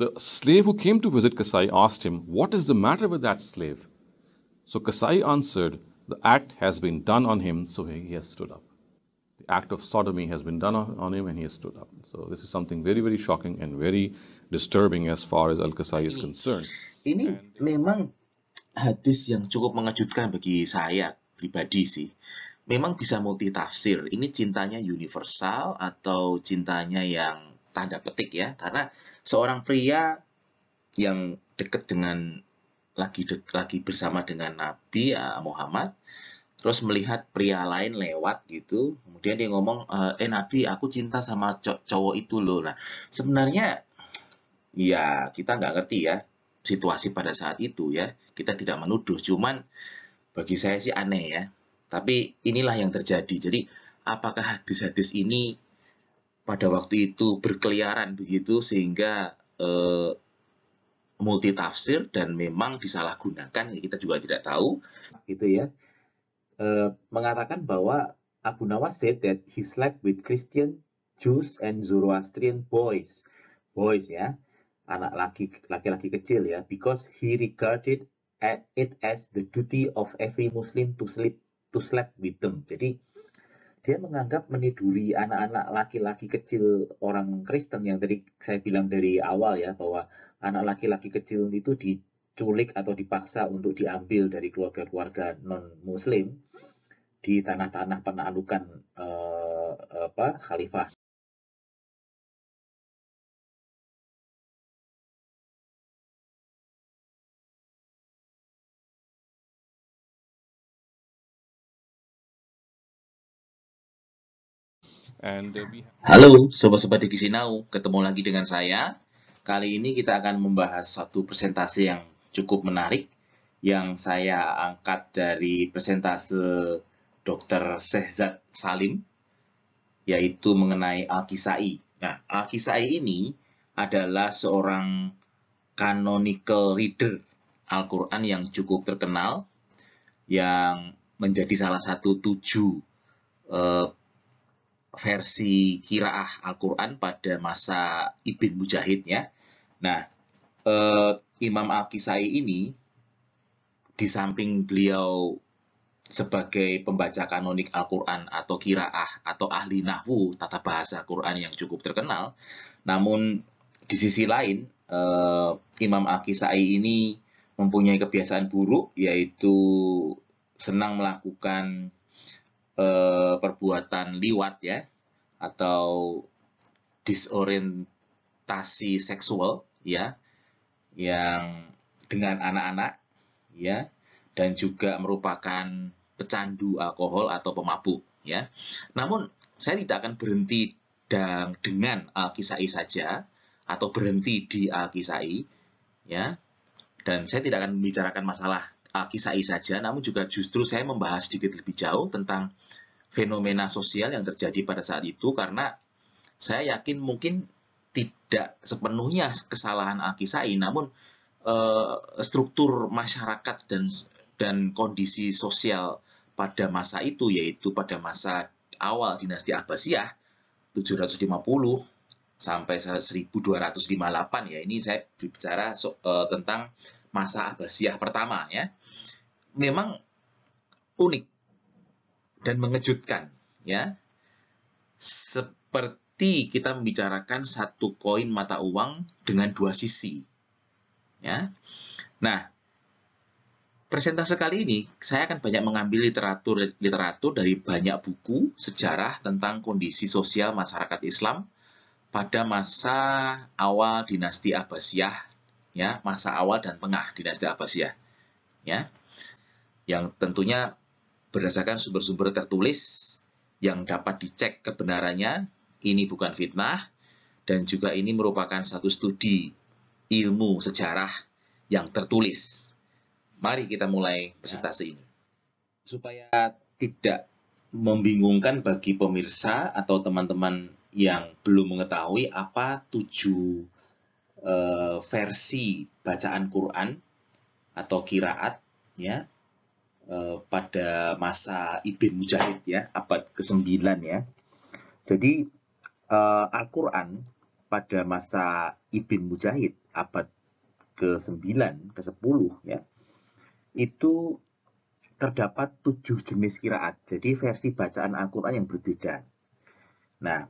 The slave who came to visit Kasai asked him, What is the matter with that slave? So Kasai answered, The act has been done on him, so he has stood up. The act of sodomy has been done on him, and he has stood up. So this is something very, very shocking and very disturbing as far as Al-Kasai is concerned. Ini memang hadis yang cukup mengejutkan bagi saya pribadi sih. Memang bisa multi tafsir. Ini cintanya universal atau cintanya yang tanda petik ya, karena seorang pria yang dekat dengan lagi de lagi bersama dengan Nabi eh, Muhammad terus melihat pria lain lewat gitu kemudian dia ngomong eh, eh Nabi aku cinta sama cow cowok itu loh nah sebenarnya ya kita nggak ngerti ya situasi pada saat itu ya kita tidak menuduh cuman bagi saya sih aneh ya tapi inilah yang terjadi jadi apakah hadis-hadis ini pada waktu itu berkeliaran begitu sehingga eh, tafsir dan memang disalahgunakan ya kita juga tidak tahu gitu ya eh, mengatakan bahwa Abu Nawas said that he slept with Christian Jews and Zoroastrian boys boys ya anak laki laki-laki kecil ya because he regarded it as the duty of every Muslim to sleep to sleep with them jadi dia menganggap meniduri anak-anak laki-laki kecil orang Kristen yang tadi saya bilang dari awal ya bahwa anak laki-laki kecil itu diculik atau dipaksa untuk diambil dari keluarga-keluarga non Muslim di tanah-tanah penaklukan eh, apa khalifah Halo sobat-sobat Digisinau, ketemu lagi dengan saya. Kali ini kita akan membahas satu presentasi yang cukup menarik yang saya angkat dari presentase Dr. Sehzat Salim yaitu mengenai Al-Kisai. Nah, Al-Kisai ini adalah seorang canonical reader Al-Qur'an yang cukup terkenal yang menjadi salah satu tujuh eh, versi kiraah Al-Quran pada masa Ibn Mujahid ya. Nah, eh, Imam Al-Kisai ini di samping beliau sebagai pembaca kanonik Al-Quran atau kiraah atau ahli nahwu tata bahasa Quran yang cukup terkenal, namun di sisi lain eh, Imam Al-Kisai ini mempunyai kebiasaan buruk yaitu senang melakukan Eh, perbuatan liwat ya atau disorientasi seksual ya yang dengan anak-anak ya dan juga merupakan pecandu alkohol atau pemabuk ya. Namun saya tidak akan berhenti dan dengan Alkisai saja atau berhenti di Alkisai ya. Dan saya tidak akan membicarakan masalah uh, i saja, namun juga justru saya membahas sedikit lebih jauh tentang fenomena sosial yang terjadi pada saat itu karena saya yakin mungkin tidak sepenuhnya kesalahan Al-Kisai, namun e, struktur masyarakat dan dan kondisi sosial pada masa itu yaitu pada masa awal dinasti Abbasiyah 750 sampai 1258 ya. Ini saya bicara so, e, tentang masa Abbasiyah pertama ya. Memang unik dan mengejutkan ya. Seperti kita membicarakan satu koin mata uang dengan dua sisi. Ya. Nah, presentasi kali ini saya akan banyak mengambil literatur literatur dari banyak buku sejarah tentang kondisi sosial masyarakat Islam pada masa awal dinasti Abbasiyah, ya, masa awal dan tengah dinasti Abbasiyah. Ya. Yang tentunya berdasarkan sumber-sumber tertulis yang dapat dicek kebenarannya, ini bukan fitnah dan juga ini merupakan satu studi ilmu sejarah yang tertulis. Mari kita mulai presentasi ini. Supaya tidak membingungkan bagi pemirsa atau teman-teman yang belum mengetahui apa tujuh e, versi bacaan Quran atau kiraat ya e, pada masa Ibn Mujahid ya abad ke-9 ya. Jadi e, Al-Qur'an pada masa Ibn Mujahid abad ke-9 ke-10 ya itu terdapat tujuh jenis kiraat, jadi versi bacaan Al-Quran yang berbeda. Nah,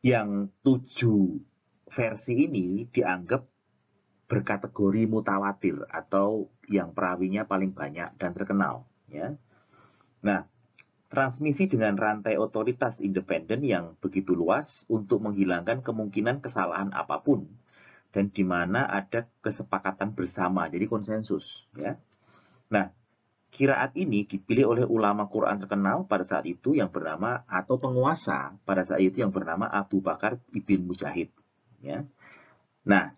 yang tujuh versi ini dianggap berkategori mutawatir atau yang perawinya paling banyak dan terkenal. Ya. Nah, transmisi dengan rantai otoritas independen yang begitu luas untuk menghilangkan kemungkinan kesalahan apapun dan di mana ada kesepakatan bersama, jadi konsensus. Ya. Nah, Kiraat ini dipilih oleh ulama Quran terkenal pada saat itu yang bernama atau penguasa pada saat itu yang bernama Abu Bakar ibn Mujahid. Ya. Nah,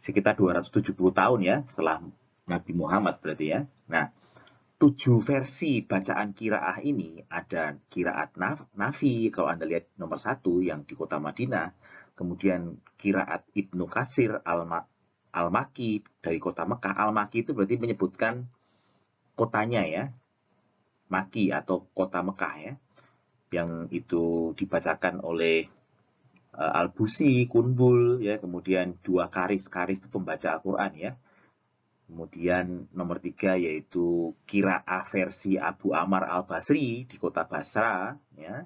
sekitar 270 tahun ya setelah Nabi Muhammad berarti ya. Nah, tujuh versi bacaan kiraah ini ada kiraat naf, nafi kalau anda lihat nomor satu yang di kota Madinah, kemudian kiraat Ibnu Kasir al, al dari kota Mekah. Al Maki itu berarti menyebutkan kotanya ya, Maki atau kota Mekah ya, yang itu dibacakan oleh eh, Al-Busi, Kunbul, ya, kemudian dua karis, karis itu pembaca Al-Quran ya, kemudian nomor tiga yaitu Kiraa versi Abu Amar Al-Basri di kota Basra, ya,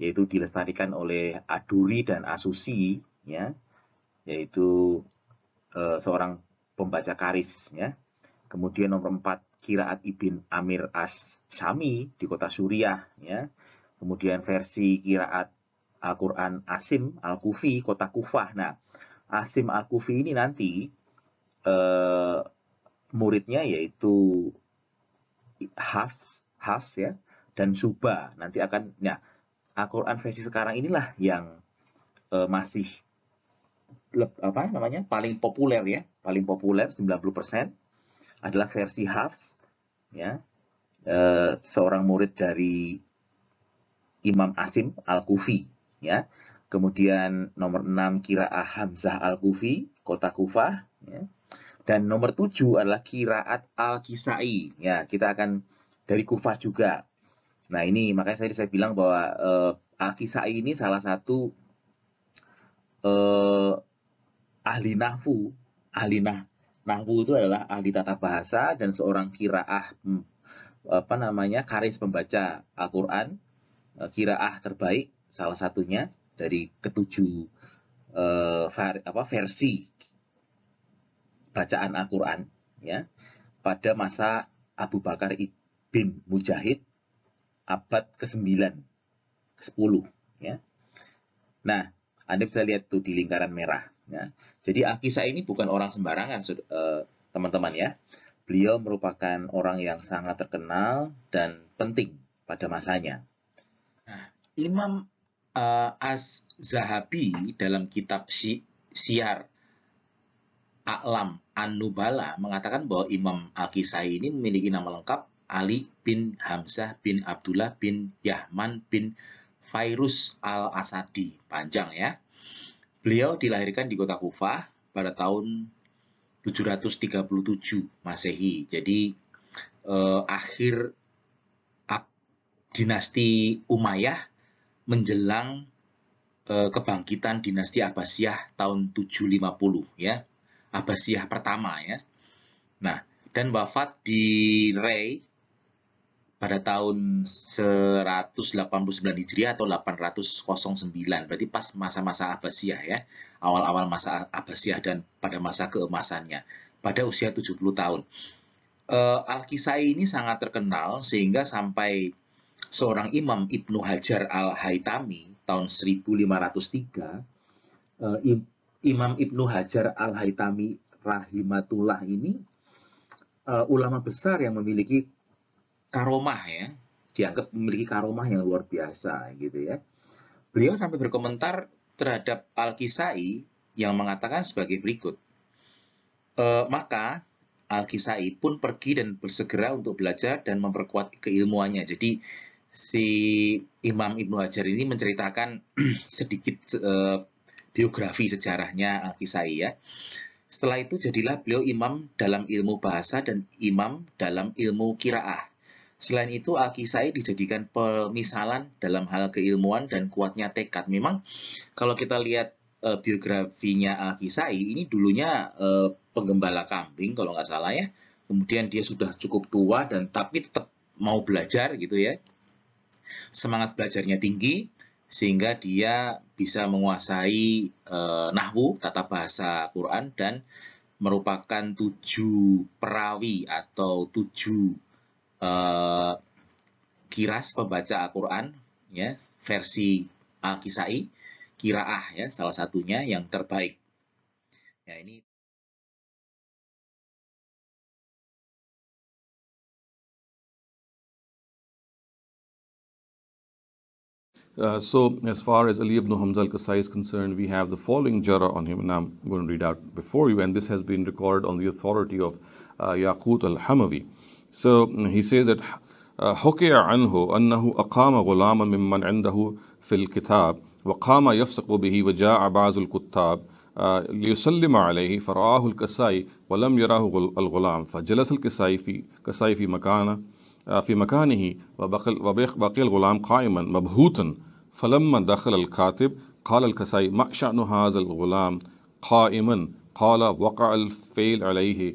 yaitu dilestarikan oleh Aduri dan Asusi, ya, yaitu uh, seorang pembaca karis, ya. Kemudian nomor empat kiraat Ibn Amir As-Sami di kota Suriah ya. Kemudian versi kiraat Al-Qur'an Asim Al-Kufi kota Kufah. Nah, Asim Al-Kufi ini nanti eh, muridnya yaitu Hafs, Hafs ya dan Suba. Nanti akan ya Al-Qur'an versi sekarang inilah yang eh, masih apa namanya paling populer ya paling populer 90% adalah versi Hafs ya e, seorang murid dari Imam Asim Al-Kufi ya. Kemudian nomor enam Kira'ah Hamzah Al-Kufi, kota Kufah ya. Dan nomor tujuh adalah Kira'at Al-Kisai. Ya, kita akan dari Kufah juga. Nah, ini makanya tadi saya bilang bahwa e, Al-Kisai ini salah satu eh, ahli nahwu, ahli nah, Nahwu itu adalah ahli tata bahasa dan seorang kiraah hmm, apa namanya karis pembaca Al-Qur'an, eh, kiraah terbaik salah satunya dari ketujuh eh, var, apa versi bacaan Al-Qur'an ya pada masa Abu Bakar bin Mujahid abad ke-9 ke-10 ya. Nah, Anda bisa lihat tuh di lingkaran merah ya. Jadi Akisa ini bukan orang sembarangan, eh, teman-teman ya. Beliau merupakan orang yang sangat terkenal dan penting pada masanya. Nah, Imam uh, Az-Zahabi dalam kitab si Siar A'lam An-Nubala mengatakan bahwa Imam Akisa ini memiliki nama lengkap Ali bin Hamzah bin Abdullah bin Yahman bin Fairus Al-Asadi. Panjang ya. Beliau dilahirkan di kota Kufah pada tahun 737 Masehi. Jadi eh, akhir dinasti Umayyah menjelang eh, kebangkitan dinasti Abbasiyah tahun 750 ya. Abbasiyah pertama ya. Nah, dan wafat di Rey pada tahun 189 Hijriah atau 809. Berarti pas masa-masa Abbasiyah ya. Awal-awal masa Abbasiyah dan pada masa keemasannya. Pada usia 70 tahun. Uh, Al-Kisai ini sangat terkenal sehingga sampai seorang imam Ibnu Hajar Al-Haitami tahun 1503 uh, eh, Imam Ibnu Hajar Al-Haitami rahimatullah ini uh, ulama besar yang memiliki karomah ya, dianggap memiliki karomah yang luar biasa gitu ya. Beliau sampai berkomentar terhadap Al-Kisai yang mengatakan sebagai berikut. E, maka Al-Kisai pun pergi dan bersegera untuk belajar dan memperkuat keilmuannya. Jadi si Imam Ibnu Hajar ini menceritakan sedikit e, biografi sejarahnya Al-Kisai ya. Setelah itu jadilah beliau imam dalam ilmu bahasa dan imam dalam ilmu kiraah. Selain itu, Akisai dijadikan pemisalan dalam hal keilmuan dan kuatnya tekad. Memang kalau kita lihat e, biografinya Akisai, ini dulunya e, penggembala kambing kalau nggak salah ya. Kemudian dia sudah cukup tua dan tapi tetap mau belajar gitu ya. Semangat belajarnya tinggi sehingga dia bisa menguasai e, nahwu, tata bahasa Quran dan merupakan tujuh perawi atau tujuh uh, kiras pembaca Al-Quran, ya, versi Al-Kisai, kiraah ya, salah satunya yang terbaik. Ya, ini Uh, so, as far as Ali ibn Hamza al-Qasai is concerned, we have the following jara on him, and I'm going to read out before you, and this has been recorded on the authority of uh, Yaqut al-Hamawi. سیز ہو says ان ہو عَنْهُ أَنَّهُ غلام ممن اندہ فل کتاب و خامہ یفس قوبی و جا عباظ القطاب علم علیہ فراح القصائی ولم یرح غل الغلام فلس القصفی قصائفی مقان عفی مقان ہی و بقل وبی بقیل غلام خا امن مبہوطََََََََََََ فلم دخل الخاطب خال القصع الغلام خا قال وقع الفيل علیہ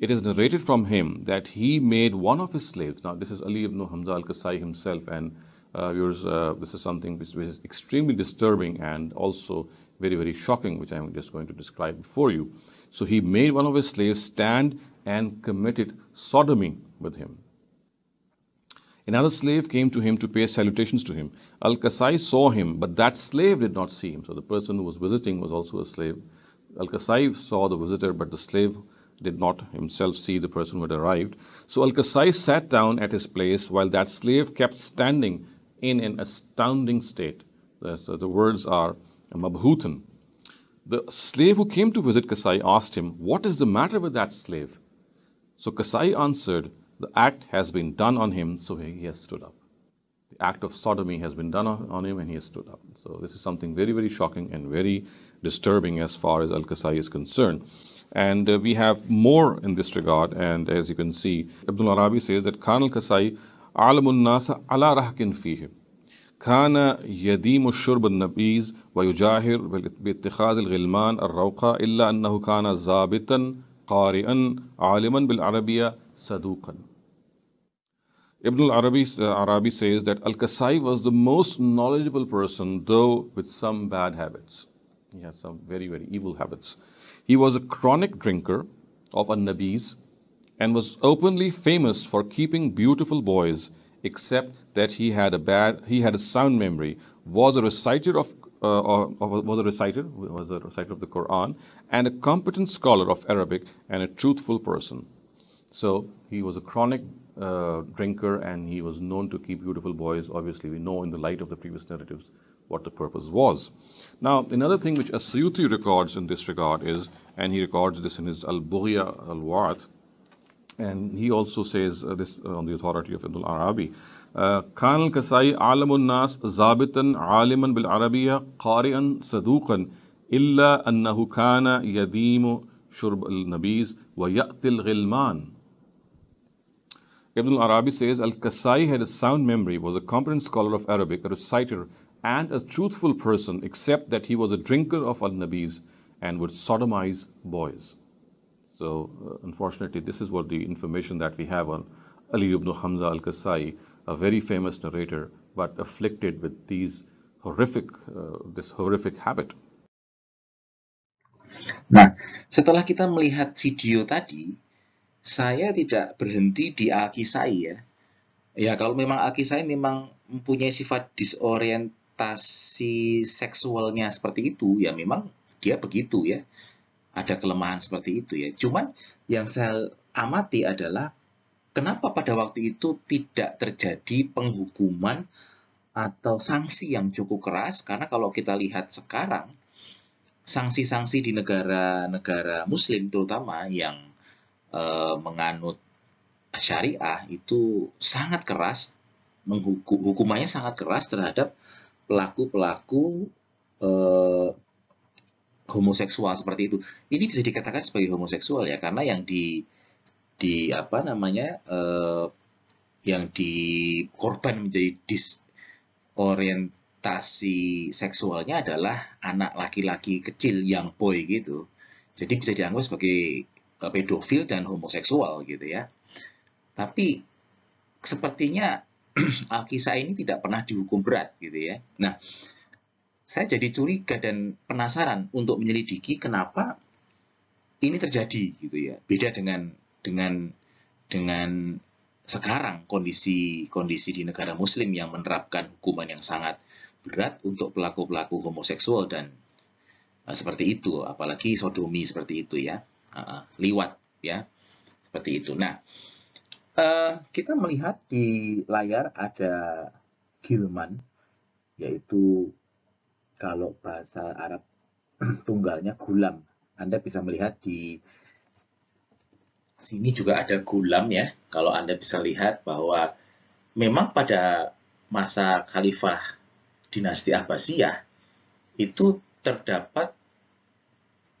it is narrated from him that he made one of his slaves. Now, this is Ali ibn Hamza al Qasai himself, and uh, yours, uh, this is something which, which, is extremely disturbing and also very, very shocking, which I'm just going to describe before you. So, he made one of his slaves stand and committed sodomy with him. Another slave came to him to pay salutations to him. Al Qasai saw him, but that slave did not see him. So, the person who was visiting was also a slave. Al Qasai saw the visitor, but the slave did not himself see the person who had arrived. So Al-Qasai sat down at his place while that slave kept standing in an astounding state. the words are mabhutan. The slave who came to visit Kasai asked him, What is the matter with that slave? So Kasai answered, The act has been done on him, so he has stood up. The act of sodomy has been done on him, and he has stood up. So this is something very, very shocking and very disturbing as far as Al Kasai is concerned. And uh, we have more in this regard. And as you can see, Abdul Arabi says that Khan al Kasai, Alamun Nasa ala rahkin fihim. كان يديم الشرب النبيز ويجاهر باتخاذ الغلمان الروقة إلا أنه كان ظابطا قارئا عالما بالعربية صدوقا Ibn al-Arabi Arabi says that Al-Kasai was the most knowledgeable person, though with some bad habits. He had some very, very evil habits. He was a chronic drinker of an and was openly famous for keeping beautiful boys, except that he had a bad, he had a sound memory, was a reciter of, uh, was a reciter, was a reciter of the Quran, and a competent scholar of Arabic and a truthful person. So he was a chronic uh, drinker and he was known to keep beautiful boys. Obviously, we know in the light of the previous narratives what the purpose was. Now, another thing which Asyuti records in this regard is, and he records this in his Al Bughya Al Wa'at, and he also says uh, this uh, on the authority of Ibn al Arabi. كان الكسائي عالم الناس ضابطا عالما بالعربية قارئا صدوقا إلا أنه كان يديم شرب النبيز ويأتي الغلمان Ibn al-Arabi says, Al-Kasai had a sound memory, was a competent scholar of Arabic, a reciter, and a truthful person, except that he was a drinker of Al Nabis and would sodomize boys. So, uh, unfortunately, this is what the information that we have on Ali ibn Hamza al Kasai, a very famous narrator, but afflicted with these horrific, uh, this horrific habit. Nah, setelah kita melihat video tadi, saya tidak berhenti di Al-Kisai ya. Ya, kalau memang Al-Kisai memang mempunyai sifat disorient orientasi seksualnya seperti itu, ya memang dia begitu ya. Ada kelemahan seperti itu ya. Cuman yang saya amati adalah kenapa pada waktu itu tidak terjadi penghukuman atau sanksi yang cukup keras karena kalau kita lihat sekarang sanksi-sanksi di negara-negara muslim terutama yang e, menganut syariah itu sangat keras menghukum hukumannya sangat keras terhadap pelaku-pelaku eh, homoseksual seperti itu. Ini bisa dikatakan sebagai homoseksual ya karena yang di di apa namanya eh, yang di korban menjadi disorientasi seksualnya adalah anak laki-laki kecil yang boy gitu. Jadi bisa dianggap sebagai eh, pedofil dan homoseksual gitu ya. Tapi sepertinya Alkisah ini tidak pernah dihukum berat gitu ya. Nah, saya jadi curiga dan penasaran untuk menyelidiki kenapa ini terjadi gitu ya. Beda dengan dengan dengan sekarang kondisi kondisi di negara muslim yang menerapkan hukuman yang sangat berat untuk pelaku-pelaku homoseksual dan uh, seperti itu, apalagi sodomi seperti itu ya, uh, liwat ya, seperti itu. Nah, Uh, kita melihat di layar ada Gilman, yaitu kalau bahasa Arab tunggalnya gulam. Anda bisa melihat di sini juga ada gulam ya. Kalau Anda bisa lihat bahwa memang pada masa khalifah dinasti Abbasiyah itu terdapat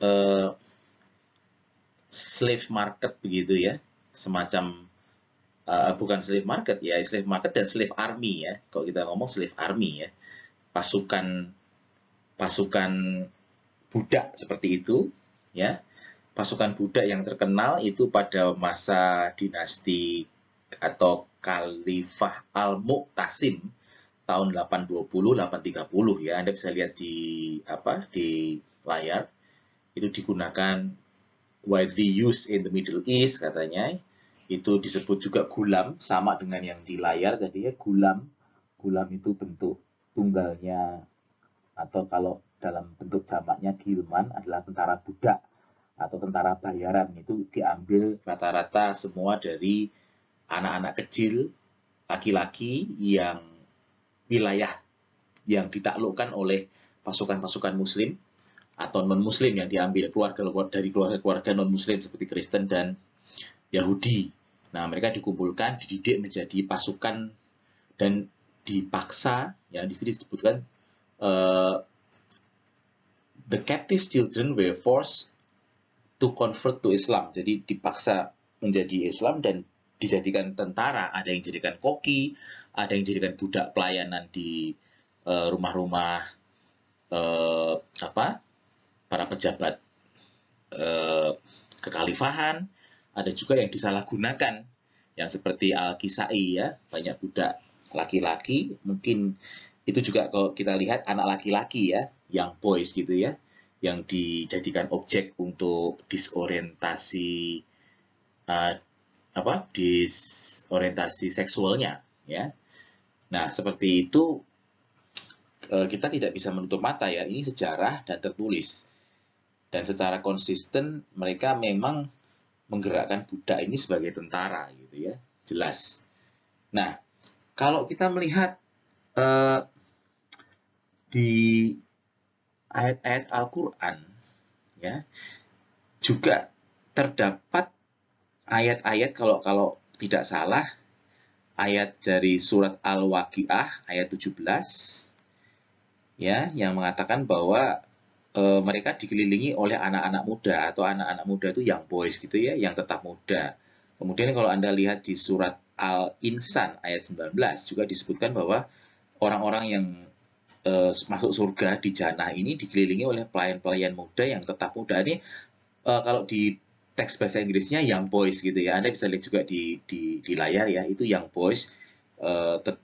uh, slave market begitu ya, semacam uh, bukan slave market ya, slave market dan slave army ya. Kalau kita ngomong slave army ya, pasukan pasukan budak seperti itu ya. Pasukan budak yang terkenal itu pada masa dinasti atau Khalifah Al-Muqtasim tahun 820 830 ya. Anda bisa lihat di apa di layar itu digunakan widely used in the Middle East katanya itu disebut juga gulam, sama dengan yang di layar tadi ya, gulam. Gulam itu bentuk tunggalnya atau kalau dalam bentuk jamaknya gilman adalah tentara budak atau tentara bayaran itu diambil rata-rata semua dari anak-anak kecil laki-laki yang wilayah yang ditaklukkan oleh pasukan-pasukan muslim atau non-muslim yang diambil keluarga dari keluarga-keluarga non-muslim seperti Kristen dan Yahudi Nah, mereka dikumpulkan, dididik menjadi pasukan dan dipaksa, ya di sini disebutkan uh, the captive children were forced to convert to Islam. Jadi dipaksa menjadi Islam dan dijadikan tentara, ada yang dijadikan koki, ada yang dijadikan budak pelayanan di eh, rumah-rumah eh, apa para pejabat uh, kekhalifahan ada juga yang disalahgunakan yang seperti Al-Kisai ya, banyak budak laki-laki, mungkin itu juga kalau kita lihat anak laki-laki ya, yang boys gitu ya, yang dijadikan objek untuk disorientasi uh, apa? disorientasi seksualnya ya. Nah, seperti itu eh, kita tidak bisa menutup mata ya, ini sejarah dan tertulis. Dan secara konsisten mereka memang menggerakkan budak ini sebagai tentara gitu ya jelas nah kalau kita melihat eh, di ayat-ayat Al-Quran ya juga terdapat ayat-ayat kalau kalau tidak salah ayat dari surat Al-Waqiah ayat 17 ya yang mengatakan bahwa Eh, mereka dikelilingi oleh anak-anak muda atau anak-anak muda itu yang boys gitu ya, yang tetap muda. Kemudian kalau Anda lihat di surat Al-Insan ayat 19 juga disebutkan bahwa orang-orang yang e, masuk surga di jannah ini dikelilingi oleh pelayan-pelayan muda yang tetap muda. Ini e, kalau di teks bahasa Inggrisnya yang boys gitu ya. Anda bisa lihat juga di di, di layar ya, itu yang boys tetap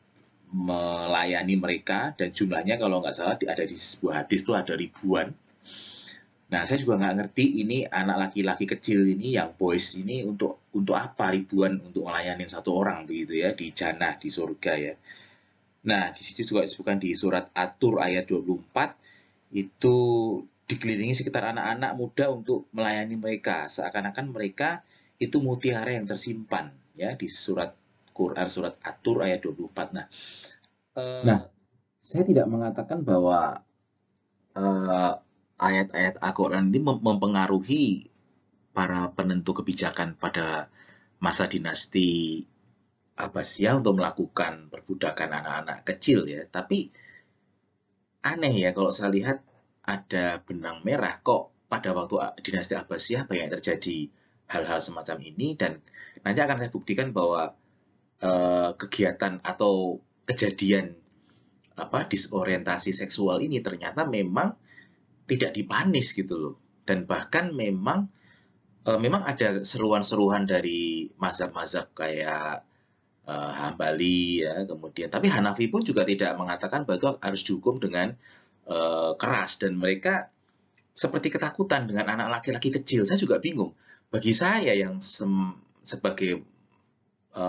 melayani mereka dan jumlahnya kalau nggak salah ada di sebuah hadis itu ada ribuan. Nah saya juga nggak ngerti ini anak laki-laki kecil ini yang boys ini untuk untuk apa ribuan untuk melayani satu orang begitu ya di jannah di surga ya. Nah di situ juga disebutkan di surat Atur ayat 24 itu dikelilingi sekitar anak-anak muda untuk melayani mereka seakan-akan mereka itu mutiara yang tersimpan ya di surat Quran surat Atur ayat 24. Nah, Eh, nah, saya tidak mengatakan bahwa uh, ayat-ayat Al-Quran ini mempengaruhi para penentu kebijakan pada masa dinasti Abbasiyah untuk melakukan perbudakan anak-anak kecil ya. Tapi aneh ya kalau saya lihat ada benang merah kok pada waktu dinasti Abbasiyah banyak terjadi hal-hal semacam ini dan nanti akan saya buktikan bahwa uh, kegiatan atau kejadian apa disorientasi seksual ini ternyata memang tidak dipanis gitu loh dan bahkan memang e, memang ada seruan-seruan dari mazhab-mazhab kayak e, Hambali ya kemudian tapi Hanafi pun juga tidak mengatakan bahwa harus dihukum dengan e, keras dan mereka seperti ketakutan dengan anak laki-laki kecil saya juga bingung bagi saya yang sebagai e,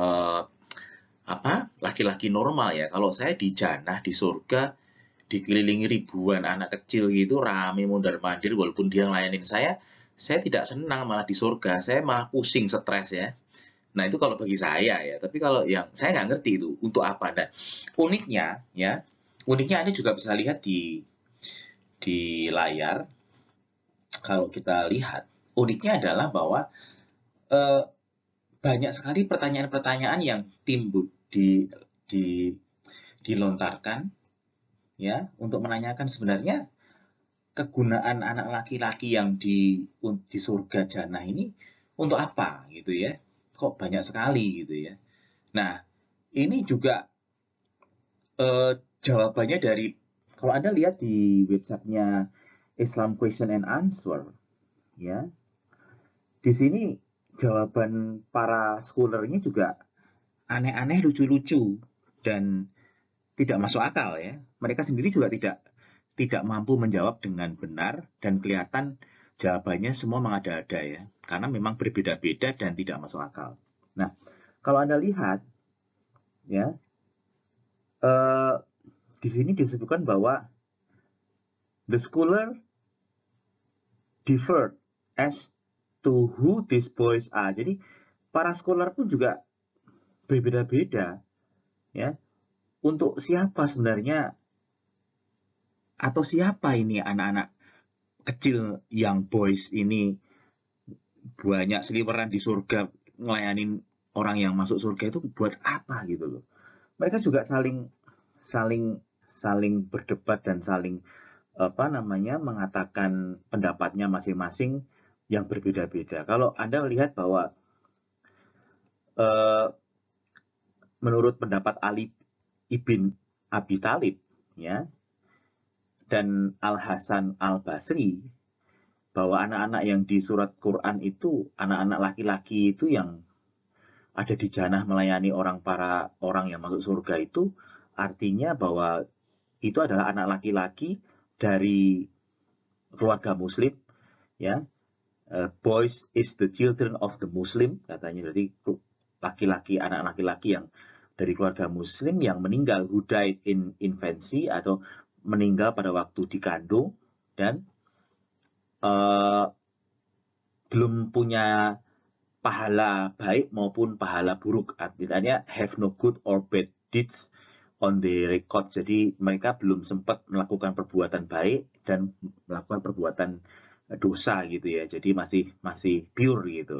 apa laki-laki normal ya kalau saya di jannah di surga dikelilingi ribuan anak kecil gitu rame mundur mandir walaupun dia ngelayanin saya saya tidak senang malah di surga saya malah pusing stres ya nah itu kalau bagi saya ya tapi kalau yang saya nggak ngerti itu untuk apa nah uniknya ya uniknya anda juga bisa lihat di di layar kalau kita lihat uniknya adalah bahwa eh, banyak sekali pertanyaan-pertanyaan yang timbul di, di, dilontarkan ya untuk menanyakan sebenarnya kegunaan anak laki-laki yang di di surga jana ini untuk apa gitu ya kok banyak sekali gitu ya nah ini juga eh, jawabannya dari kalau anda lihat di websitenya Islam Question and Answer ya di sini jawaban para scholarnya juga aneh-aneh lucu-lucu dan tidak masuk akal ya. Mereka sendiri juga tidak tidak mampu menjawab dengan benar dan kelihatan jawabannya semua mengada-ada ya. Karena memang berbeda-beda dan tidak masuk akal. Nah, kalau Anda lihat ya eh, di sini disebutkan bahwa the scholar differed as to who these boys are. Jadi para scholar pun juga berbeda-beda ya untuk siapa sebenarnya atau siapa ini anak-anak kecil yang boys ini banyak seliweran di surga ngelayanin orang yang masuk surga itu buat apa gitu loh mereka juga saling saling saling berdebat dan saling apa namanya mengatakan pendapatnya masing-masing yang berbeda-beda kalau anda lihat bahwa eh, menurut pendapat Ali ibn Abi Talib ya dan Al Hasan Al Basri bahwa anak-anak yang di surat Quran itu anak-anak laki-laki itu yang ada di janah melayani orang para orang yang masuk surga itu artinya bahwa itu adalah anak laki-laki dari keluarga muslim ya e, boys is the children of the muslim katanya jadi laki-laki anak laki-laki yang dari keluarga muslim yang meninggal who died in infancy atau meninggal pada waktu dikandung dan uh, belum punya pahala baik maupun pahala buruk artinya have no good or bad deeds on the record jadi mereka belum sempat melakukan perbuatan baik dan melakukan perbuatan dosa gitu ya jadi masih masih pure gitu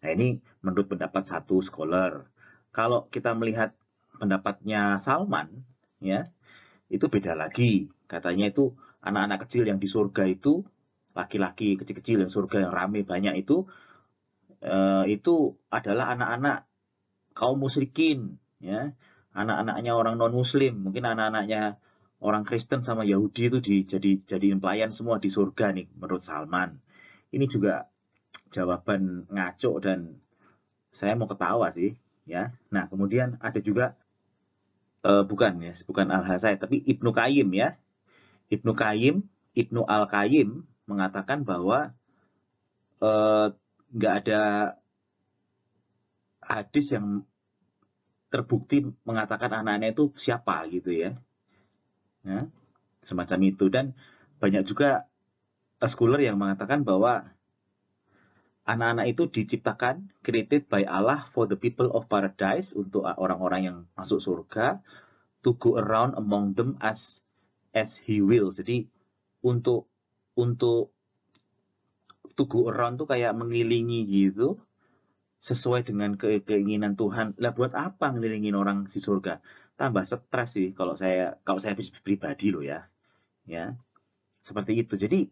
nah ini menurut pendapat satu scholar kalau kita melihat pendapatnya Salman, ya, itu beda lagi. Katanya itu anak-anak kecil yang di surga itu, laki-laki kecil-kecil yang surga yang rame banyak itu, eh, itu adalah anak-anak kaum musyrikin, ya, anak-anaknya orang non-muslim, mungkin anak-anaknya orang Kristen sama Yahudi itu di, jadi jadi pelayan semua di surga nih, menurut Salman. Ini juga jawaban ngaco dan saya mau ketawa sih ya. Nah, kemudian ada juga uh, bukan ya, bukan Al hasai tapi Ibnu Qayyim ya. Ibnu Qayyim, Ibnu Al Qayyim mengatakan bahwa eh, nggak uh, ada hadis yang terbukti mengatakan anak anak itu siapa gitu ya. ya. Semacam itu dan banyak juga scholar yang mengatakan bahwa anak-anak itu diciptakan, created by Allah for the people of paradise, untuk orang-orang yang masuk surga, to go around among them as as he will. Jadi untuk untuk to go around tuh kayak mengelilingi gitu sesuai dengan ke keinginan Tuhan. Lah buat apa ngelilingin orang si surga? Tambah stres sih kalau saya kalau saya pribadi loh ya. Ya. Seperti itu. Jadi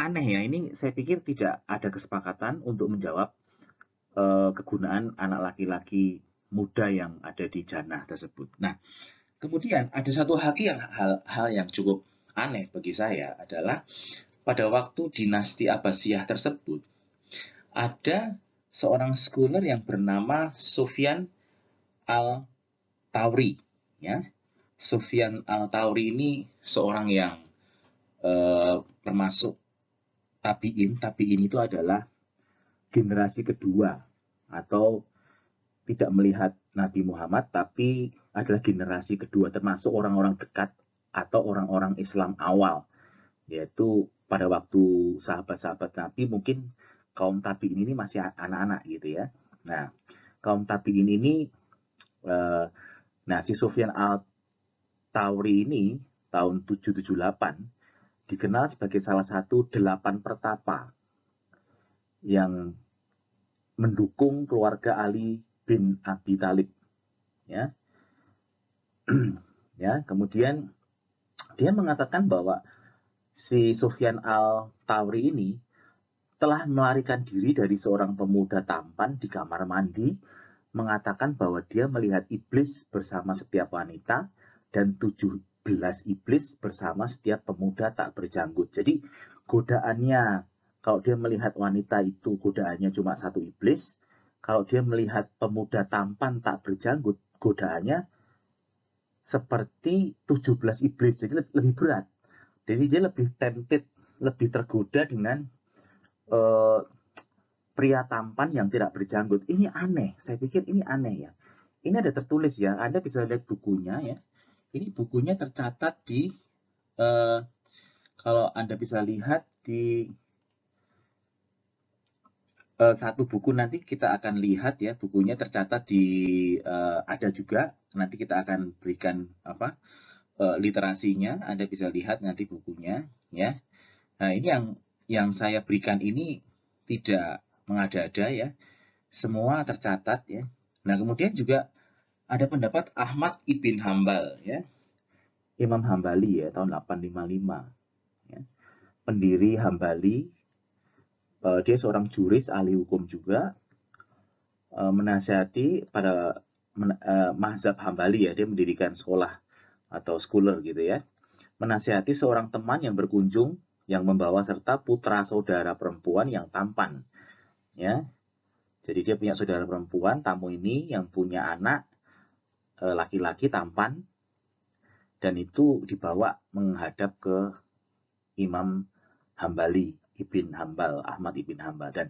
aneh ya ini saya pikir tidak ada kesepakatan untuk menjawab uh, kegunaan anak laki-laki muda yang ada di jannah tersebut. Nah, kemudian ada satu hal yang hal, hal yang cukup aneh bagi saya adalah pada waktu dinasti Abbasiyah tersebut ada seorang scholar yang bernama Sufyan Al-Tawri ya. Sufyan Al-Tawri ini seorang yang eh, termasuk tabiin, tabiin itu adalah generasi kedua atau tidak melihat Nabi Muhammad tapi adalah generasi kedua termasuk orang-orang dekat atau orang-orang Islam awal yaitu pada waktu sahabat-sahabat Nabi mungkin kaum tabiin ini masih anak-anak gitu ya. Nah, kaum tabiin ini eh, nah si Sufyan al Tauri ini tahun 778 dikenal sebagai salah satu delapan pertapa yang mendukung keluarga Ali bin Abi Talib, Ya. ya, kemudian dia mengatakan bahwa si Sufyan al-Tawri ini telah melarikan diri dari seorang pemuda tampan di kamar mandi mengatakan bahwa dia melihat iblis bersama setiap wanita dan tujuh iblis bersama setiap pemuda tak berjanggut. Jadi godaannya kalau dia melihat wanita itu godaannya cuma satu iblis, kalau dia melihat pemuda tampan tak berjanggut, godaannya seperti 17 iblis, jadi lebih berat. Jadi dia lebih tempted, lebih tergoda dengan uh, pria tampan yang tidak berjanggut. Ini aneh, saya pikir ini aneh ya. Ini ada tertulis ya, Anda bisa lihat bukunya ya. Ini bukunya tercatat di eh, kalau Anda bisa lihat di eh, satu buku nanti kita akan lihat ya bukunya tercatat di eh, ada juga nanti kita akan berikan apa eh, literasinya Anda bisa lihat nanti bukunya ya. Nah, ini yang yang saya berikan ini tidak mengada-ada ya. Semua tercatat ya. Nah, kemudian juga ada pendapat Ahmad ibn Hambal ya. Imam Hambali ya tahun 855 ya. Pendiri Hambali uh, dia seorang juris ahli hukum juga uh, menasihati pada men, uh, mazhab Hambali ya dia mendirikan sekolah atau schooler gitu ya. Menasihati seorang teman yang berkunjung yang membawa serta putra saudara perempuan yang tampan ya. Jadi dia punya saudara perempuan, tamu ini yang punya anak Eh, laki-laki tampan dan itu dibawa menghadap ke Imam Hambali Ibn Hambal Ahmad Ibn Hambal dan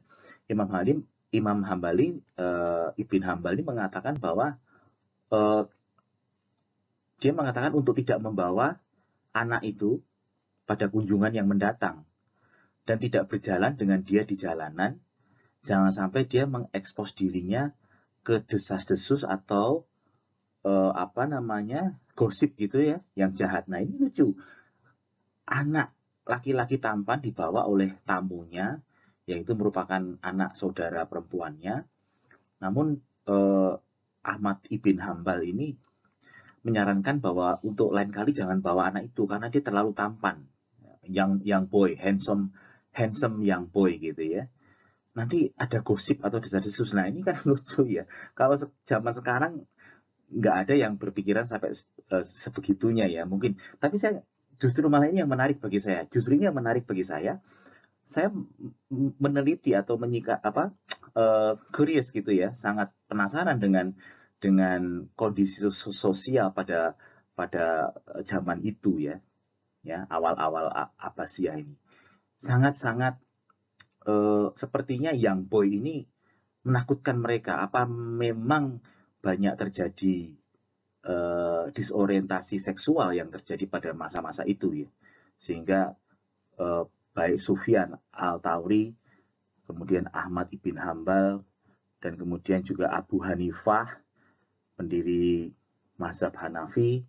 Imam Halim Imam Hambali uh, Ibn Hambal mengatakan bahwa uh, dia mengatakan untuk tidak membawa anak itu pada kunjungan yang mendatang dan tidak berjalan dengan dia di jalanan jangan sampai dia mengekspos dirinya ke desas-desus atau uh, apa namanya gosip gitu ya yang jahat nah ini lucu anak laki-laki tampan dibawa oleh tamunya yaitu merupakan anak saudara perempuannya namun uh, Ahmad ibn Hambal ini menyarankan bahwa untuk lain kali jangan bawa anak itu karena dia terlalu tampan yang yang boy handsome handsome yang boy gitu ya nanti ada gosip atau desa desus nah ini kan lucu ya kalau zaman sekarang nggak ada yang berpikiran sampai eh, sebegitunya ya mungkin. Tapi saya justru malah ini yang menarik bagi saya. Justru ini yang menarik bagi saya. Saya meneliti atau menyika apa uh, curious gitu ya, sangat penasaran dengan dengan kondisi sosial pada pada eh, zaman itu ya, ya awal-awal sih ini. Sangat-sangat uh, sepertinya yang boy ini menakutkan mereka. Apa memang banyak terjadi uh, disorientasi seksual yang terjadi pada masa-masa itu ya. Sehingga uh, baik Sufyan Al-Tauri, kemudian Ahmad Ibn Hambal, dan kemudian juga Abu Hanifah, pendiri mazhab Hanafi,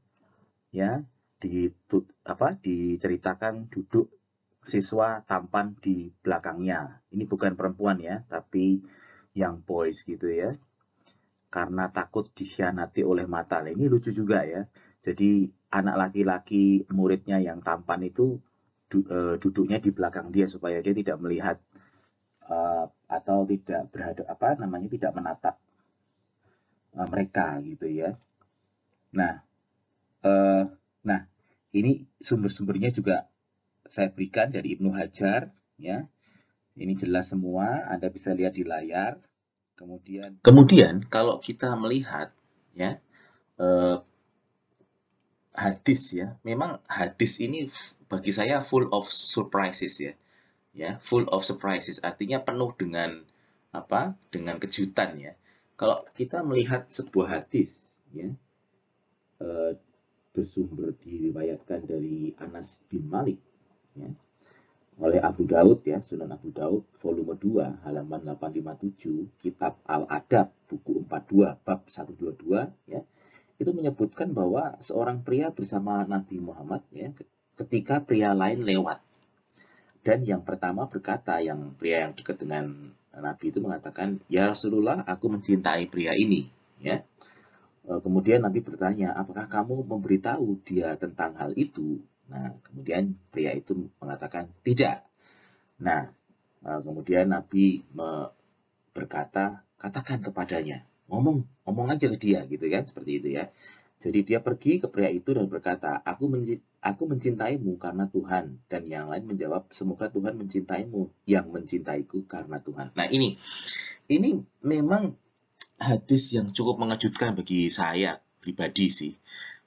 ya, ditut, apa diceritakan duduk siswa tampan di belakangnya. Ini bukan perempuan ya, tapi yang boys gitu ya, karena takut dikhianati oleh mata. Nah, ini lucu juga ya. Jadi anak laki-laki muridnya yang tampan itu du, uh, duduknya di belakang dia supaya dia tidak melihat uh, atau tidak berhadap apa namanya tidak menatap uh, mereka gitu ya. Nah, uh, nah ini sumber-sumbernya juga saya berikan dari Ibnu Hajar ya. Ini jelas semua, Anda bisa lihat di layar Kemudian, kemudian kalau kita melihat ya eh, hadis ya, memang hadis ini bagi saya full of surprises ya, ya full of surprises. Artinya penuh dengan apa? Dengan kejutan ya. Kalau kita melihat sebuah hadis ya eh, bersumber diriwayatkan dari Anas bin Malik ya oleh Abu Daud ya, Sunan Abu Daud volume 2 halaman 857 kitab Al-Adab buku 42 bab 122 ya. Itu menyebutkan bahwa seorang pria bersama Nabi Muhammad ya ketika pria lain lewat. Dan yang pertama berkata yang pria yang dekat dengan Nabi itu mengatakan, "Ya Rasulullah, aku mencintai pria ini." Ya. E, kemudian Nabi bertanya, "Apakah kamu memberitahu dia tentang hal itu?" Nah, kemudian pria itu mengatakan tidak. Nah, eh, kemudian Nabi berkata, katakan kepadanya, ngomong, ngomong aja ke dia gitu kan, seperti itu ya. Jadi dia pergi ke pria itu dan berkata, aku, aku mencintaimu karena Tuhan. Dan yang lain menjawab, semoga Tuhan mencintaimu yang mencintaiku karena Tuhan. Nah ini, ini memang hadis yang cukup mengejutkan bagi saya pribadi sih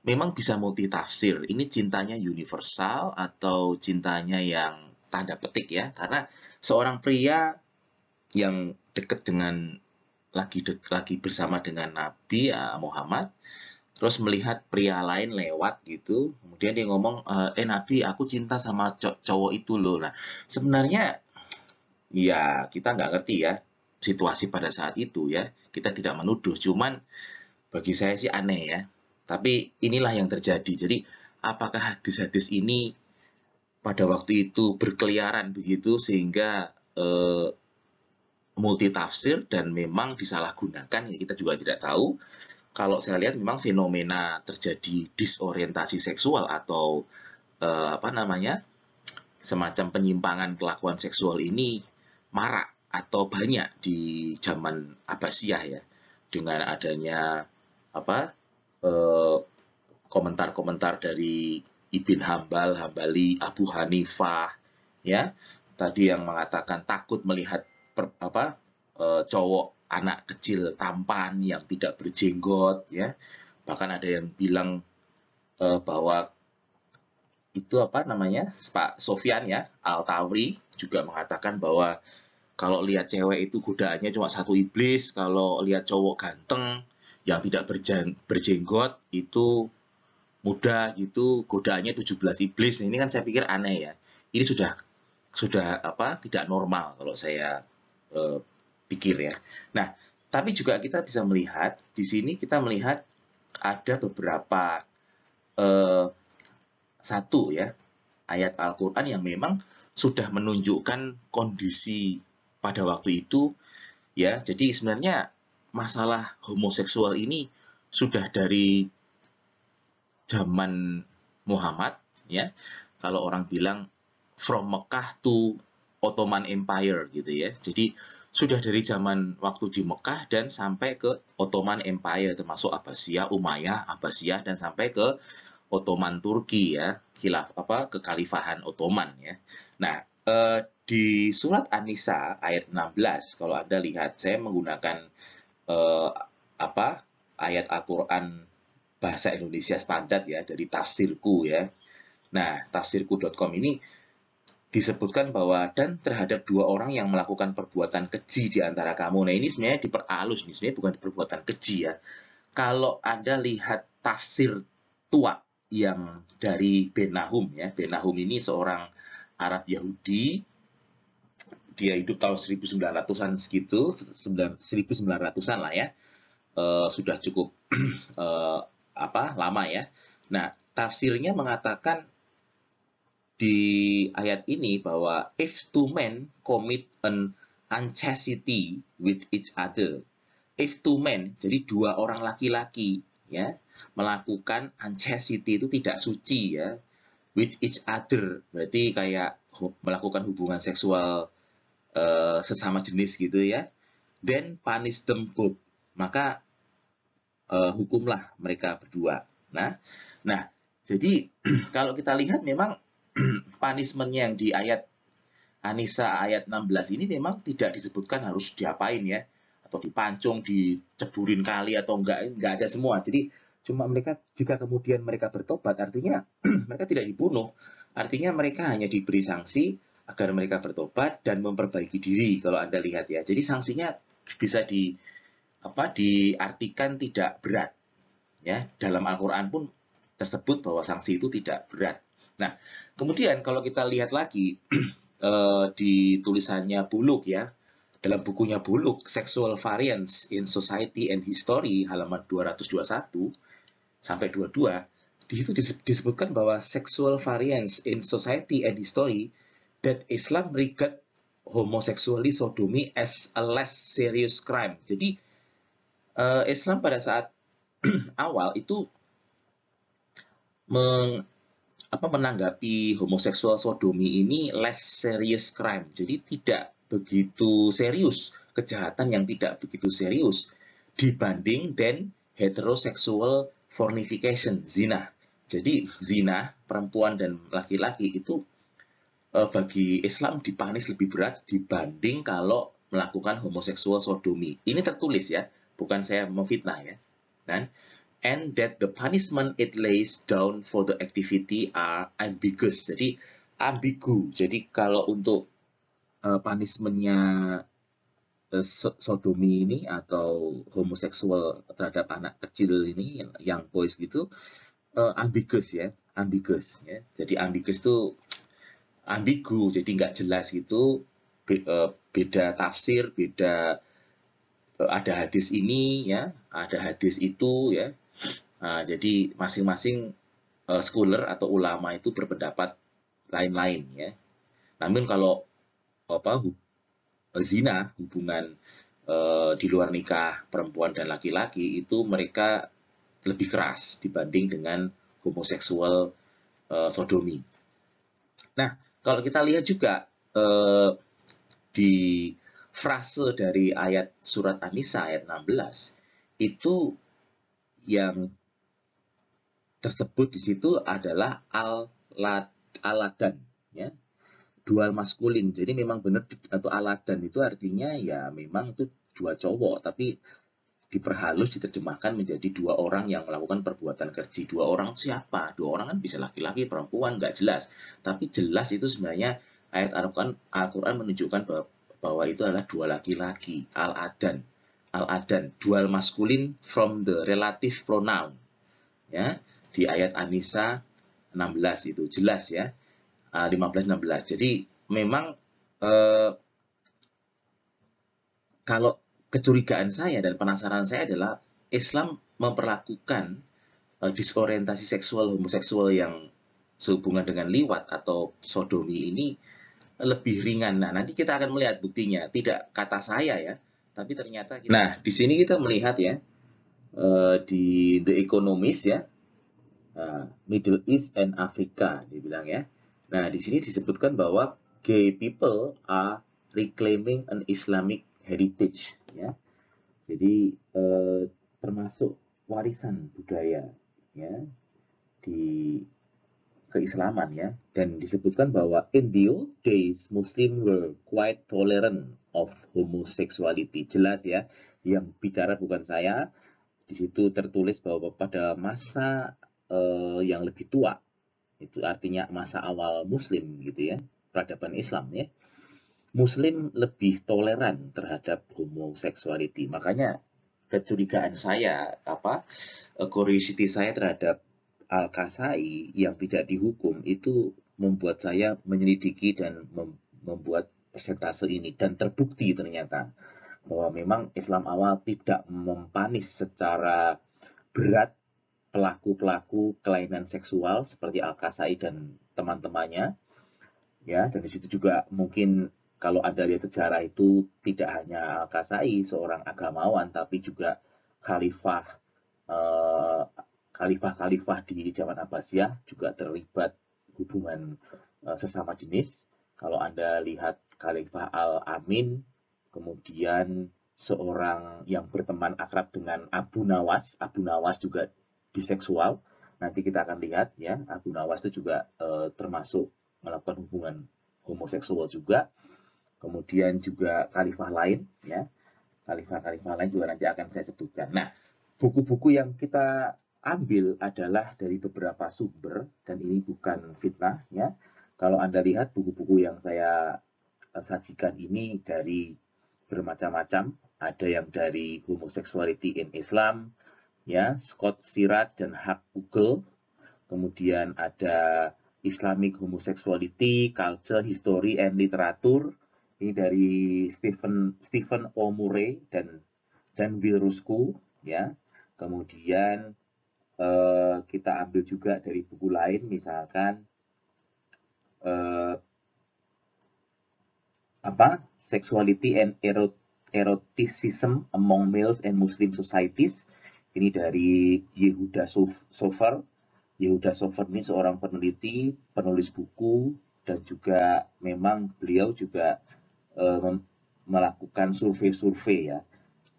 memang bisa multitafsir. Ini cintanya universal atau cintanya yang tanda petik ya, karena seorang pria yang dekat dengan lagi dek, lagi bersama dengan Nabi eh, Muhammad, terus melihat pria lain lewat gitu, kemudian dia ngomong, eh, eh Nabi aku cinta sama cow cowok itu loh. Nah sebenarnya ya kita nggak ngerti ya situasi pada saat itu ya, kita tidak menuduh, cuman bagi saya sih aneh ya, tapi inilah yang terjadi. Jadi apakah hadis-hadis ini pada waktu itu berkeliaran begitu sehingga e, eh, tafsir dan memang disalahgunakan ya kita juga tidak tahu. Kalau saya lihat memang fenomena terjadi disorientasi seksual atau e, apa namanya semacam penyimpangan kelakuan seksual ini marak atau banyak di zaman Abbasiyah ya dengan adanya apa Eh, komentar-komentar dari Ibn Hambal, Hambali, Abu Hanifah, ya tadi yang mengatakan takut melihat per, apa e, cowok anak kecil tampan yang tidak berjenggot, ya bahkan ada yang bilang e, bahwa itu apa namanya Pak Sofian ya Al Tawri juga mengatakan bahwa kalau lihat cewek itu godaannya cuma satu iblis, kalau lihat cowok ganteng yang tidak berjenggot itu muda gitu godaannya 17 iblis nah, ini kan saya pikir aneh ya ini sudah sudah apa tidak normal kalau saya e, pikir ya nah tapi juga kita bisa melihat di sini kita melihat ada beberapa e, satu ya ayat Al-Quran yang memang sudah menunjukkan kondisi pada waktu itu ya jadi sebenarnya masalah homoseksual ini sudah dari zaman Muhammad ya. Kalau orang bilang from Mekah to Ottoman Empire gitu ya. Jadi sudah dari zaman waktu di Mekah dan sampai ke Ottoman Empire termasuk Abbasiyah, Umayyah, Abbasiyah dan sampai ke Ottoman Turki ya, khilaf apa kekhalifahan Ottoman ya. Nah, eh, di surat An-Nisa ayat 16 kalau Anda lihat saya menggunakan eh, apa ayat Al-Qur'an bahasa Indonesia standar ya dari tafsirku ya. Nah, tafsirku.com ini disebutkan bahwa dan terhadap dua orang yang melakukan perbuatan keji di antara kamu. Nah, ini sebenarnya diperalus nih, sebenarnya bukan perbuatan keji ya. Kalau Anda lihat tafsir tua yang dari Benahum ya, Benahum ini seorang Arab Yahudi dia hidup tahun 1900-an segitu, 1900-an lah ya, uh, sudah cukup uh, apa lama ya. Nah, tafsirnya mengatakan di ayat ini bahwa if two men commit an unchastity with each other, if two men, jadi dua orang laki-laki ya, melakukan unchastity itu tidak suci ya, with each other, berarti kayak melakukan hubungan seksual uh, sesama jenis gitu ya. dan panis them Maka uh, hukumlah mereka berdua. Nah, nah jadi kalau kita lihat memang punishment yang di ayat Anissa ayat 16 ini memang tidak disebutkan harus diapain ya atau dipancung, diceburin kali atau enggak enggak ada semua. Jadi cuma mereka jika kemudian mereka bertobat artinya mereka tidak dibunuh. Artinya mereka hanya diberi sanksi agar mereka bertobat dan memperbaiki diri kalau Anda lihat ya. Jadi sanksinya bisa di apa diartikan tidak berat. Ya, dalam Al-Qur'an pun tersebut bahwa sanksi itu tidak berat. Nah, kemudian kalau kita lihat lagi eh, di tulisannya Buluk ya, dalam bukunya Buluk, Sexual Variance in Society and History, halaman 221 sampai 22, di situ disebutkan bahwa sexual variance in society and history that Islam regard homoseksuali sodomi as a less serious crime. Jadi uh, Islam pada saat awal itu meng, apa, menanggapi homoseksual sodomi ini less serious crime. Jadi tidak begitu serius kejahatan yang tidak begitu serius dibanding dan heterosexual fornication zina. Jadi zina perempuan dan laki-laki itu uh, bagi Islam dipanis lebih berat dibanding kalau melakukan homoseksual sodomi. Ini tertulis ya, bukan saya memfitnah ya. Dan and that the punishment it lays down for the activity are ambiguous. Jadi ambigu. Jadi kalau untuk uh, punishmentnya eh, sodomi ini atau homoseksual terhadap anak kecil ini yang, boys gitu uh, ambiguous ya, ambiguous ya. Jadi ambiguous itu ambigu, jadi nggak jelas gitu, eh, beda tafsir, beda eh, ada hadis ini ya, ada hadis itu ya. Nah, jadi masing-masing uh, scholar atau ulama itu berpendapat lain-lain ya. Namun kalau apa hub, zina hubungan uh, di luar nikah perempuan dan laki-laki itu mereka lebih keras dibanding dengan homoseksual uh, sodomi. Nah, kalau kita lihat juga eh, di frase dari ayat surat Anisa ayat 16 itu yang tersebut di situ adalah alat lad aladan ya dual maskulin jadi memang benar atau aladan itu artinya ya memang itu dua cowok tapi diperhalus diterjemahkan menjadi dua orang yang melakukan perbuatan keji dua orang siapa dua orang kan bisa laki-laki perempuan nggak jelas tapi jelas itu sebenarnya ayat Al-Quran Al menunjukkan bahwa, bahwa itu adalah dua laki-laki al-adan al-adan dual maskulin from the relative pronoun ya di ayat Anisa 16 itu jelas ya 15 ah, 16 jadi memang eh, kalau kecurigaan saya dan penasaran saya adalah Islam memperlakukan uh, disorientasi seksual homoseksual yang sehubungan dengan liwat atau sodomi ini lebih ringan. Nah, nanti kita akan melihat buktinya. Tidak kata saya ya, tapi ternyata kita... Nah, di sini kita melihat ya uh, di The Economist ya. Uh, Middle East and Africa dibilang ya. Nah, di sini disebutkan bahwa gay people are reclaiming an Islamic heritage ya. Jadi eh, termasuk warisan budaya ya di keislaman ya dan disebutkan bahwa in the old days Muslim were quite tolerant of homosexuality jelas ya yang bicara bukan saya di situ tertulis bahwa pada masa eh, yang lebih tua itu artinya masa awal Muslim gitu ya peradaban Islam ya Muslim lebih toleran terhadap homoseksualiti. Makanya kecurigaan saya, apa eh, curiosity saya terhadap Al-Kasai yang tidak dihukum itu membuat saya menyelidiki dan membuat persentase ini dan terbukti ternyata bahwa memang Islam awal tidak mempanis secara berat pelaku-pelaku kelainan seksual seperti Al-Kasai dan teman-temannya. Ya, dan di situ juga mungkin kalau Anda lihat sejarah itu tidak hanya Al-Kasai seorang agamawan tapi juga khalifah eh, khalifah-khalifah di zaman Abbasiyah juga terlibat hubungan eh, sesama jenis. Kalau Anda lihat Khalifah Al-Amin, kemudian seorang yang berteman akrab dengan Abu Nawas, Abu Nawas juga biseksual. Nanti kita akan lihat ya, Abu Nawas itu juga eh, termasuk melakukan hubungan homoseksual juga kemudian juga khalifah lain ya khalifah-khalifah lain juga nanti akan saya sebutkan. Nah, buku-buku yang kita ambil adalah dari beberapa sumber dan ini bukan fitnah ya. Kalau Anda lihat buku-buku yang saya eh, sajikan ini dari bermacam-macam, ada yang dari Homosexuality in Islam ya, Scott Sirat dan Hak Google. Kemudian ada Islamic Homosexuality, Culture, History and Literature ini dari Stephen Stephen O. dan dan Bill Rusku ya. Kemudian eh, kita ambil juga dari buku lain misalkan eh, apa Sexuality and Erot Eroticism Among Males and Muslim Societies ini dari Yehuda Sofer. Yehuda Sofer ini seorang peneliti, penulis buku, dan juga memang beliau juga e, melakukan survei-survei ya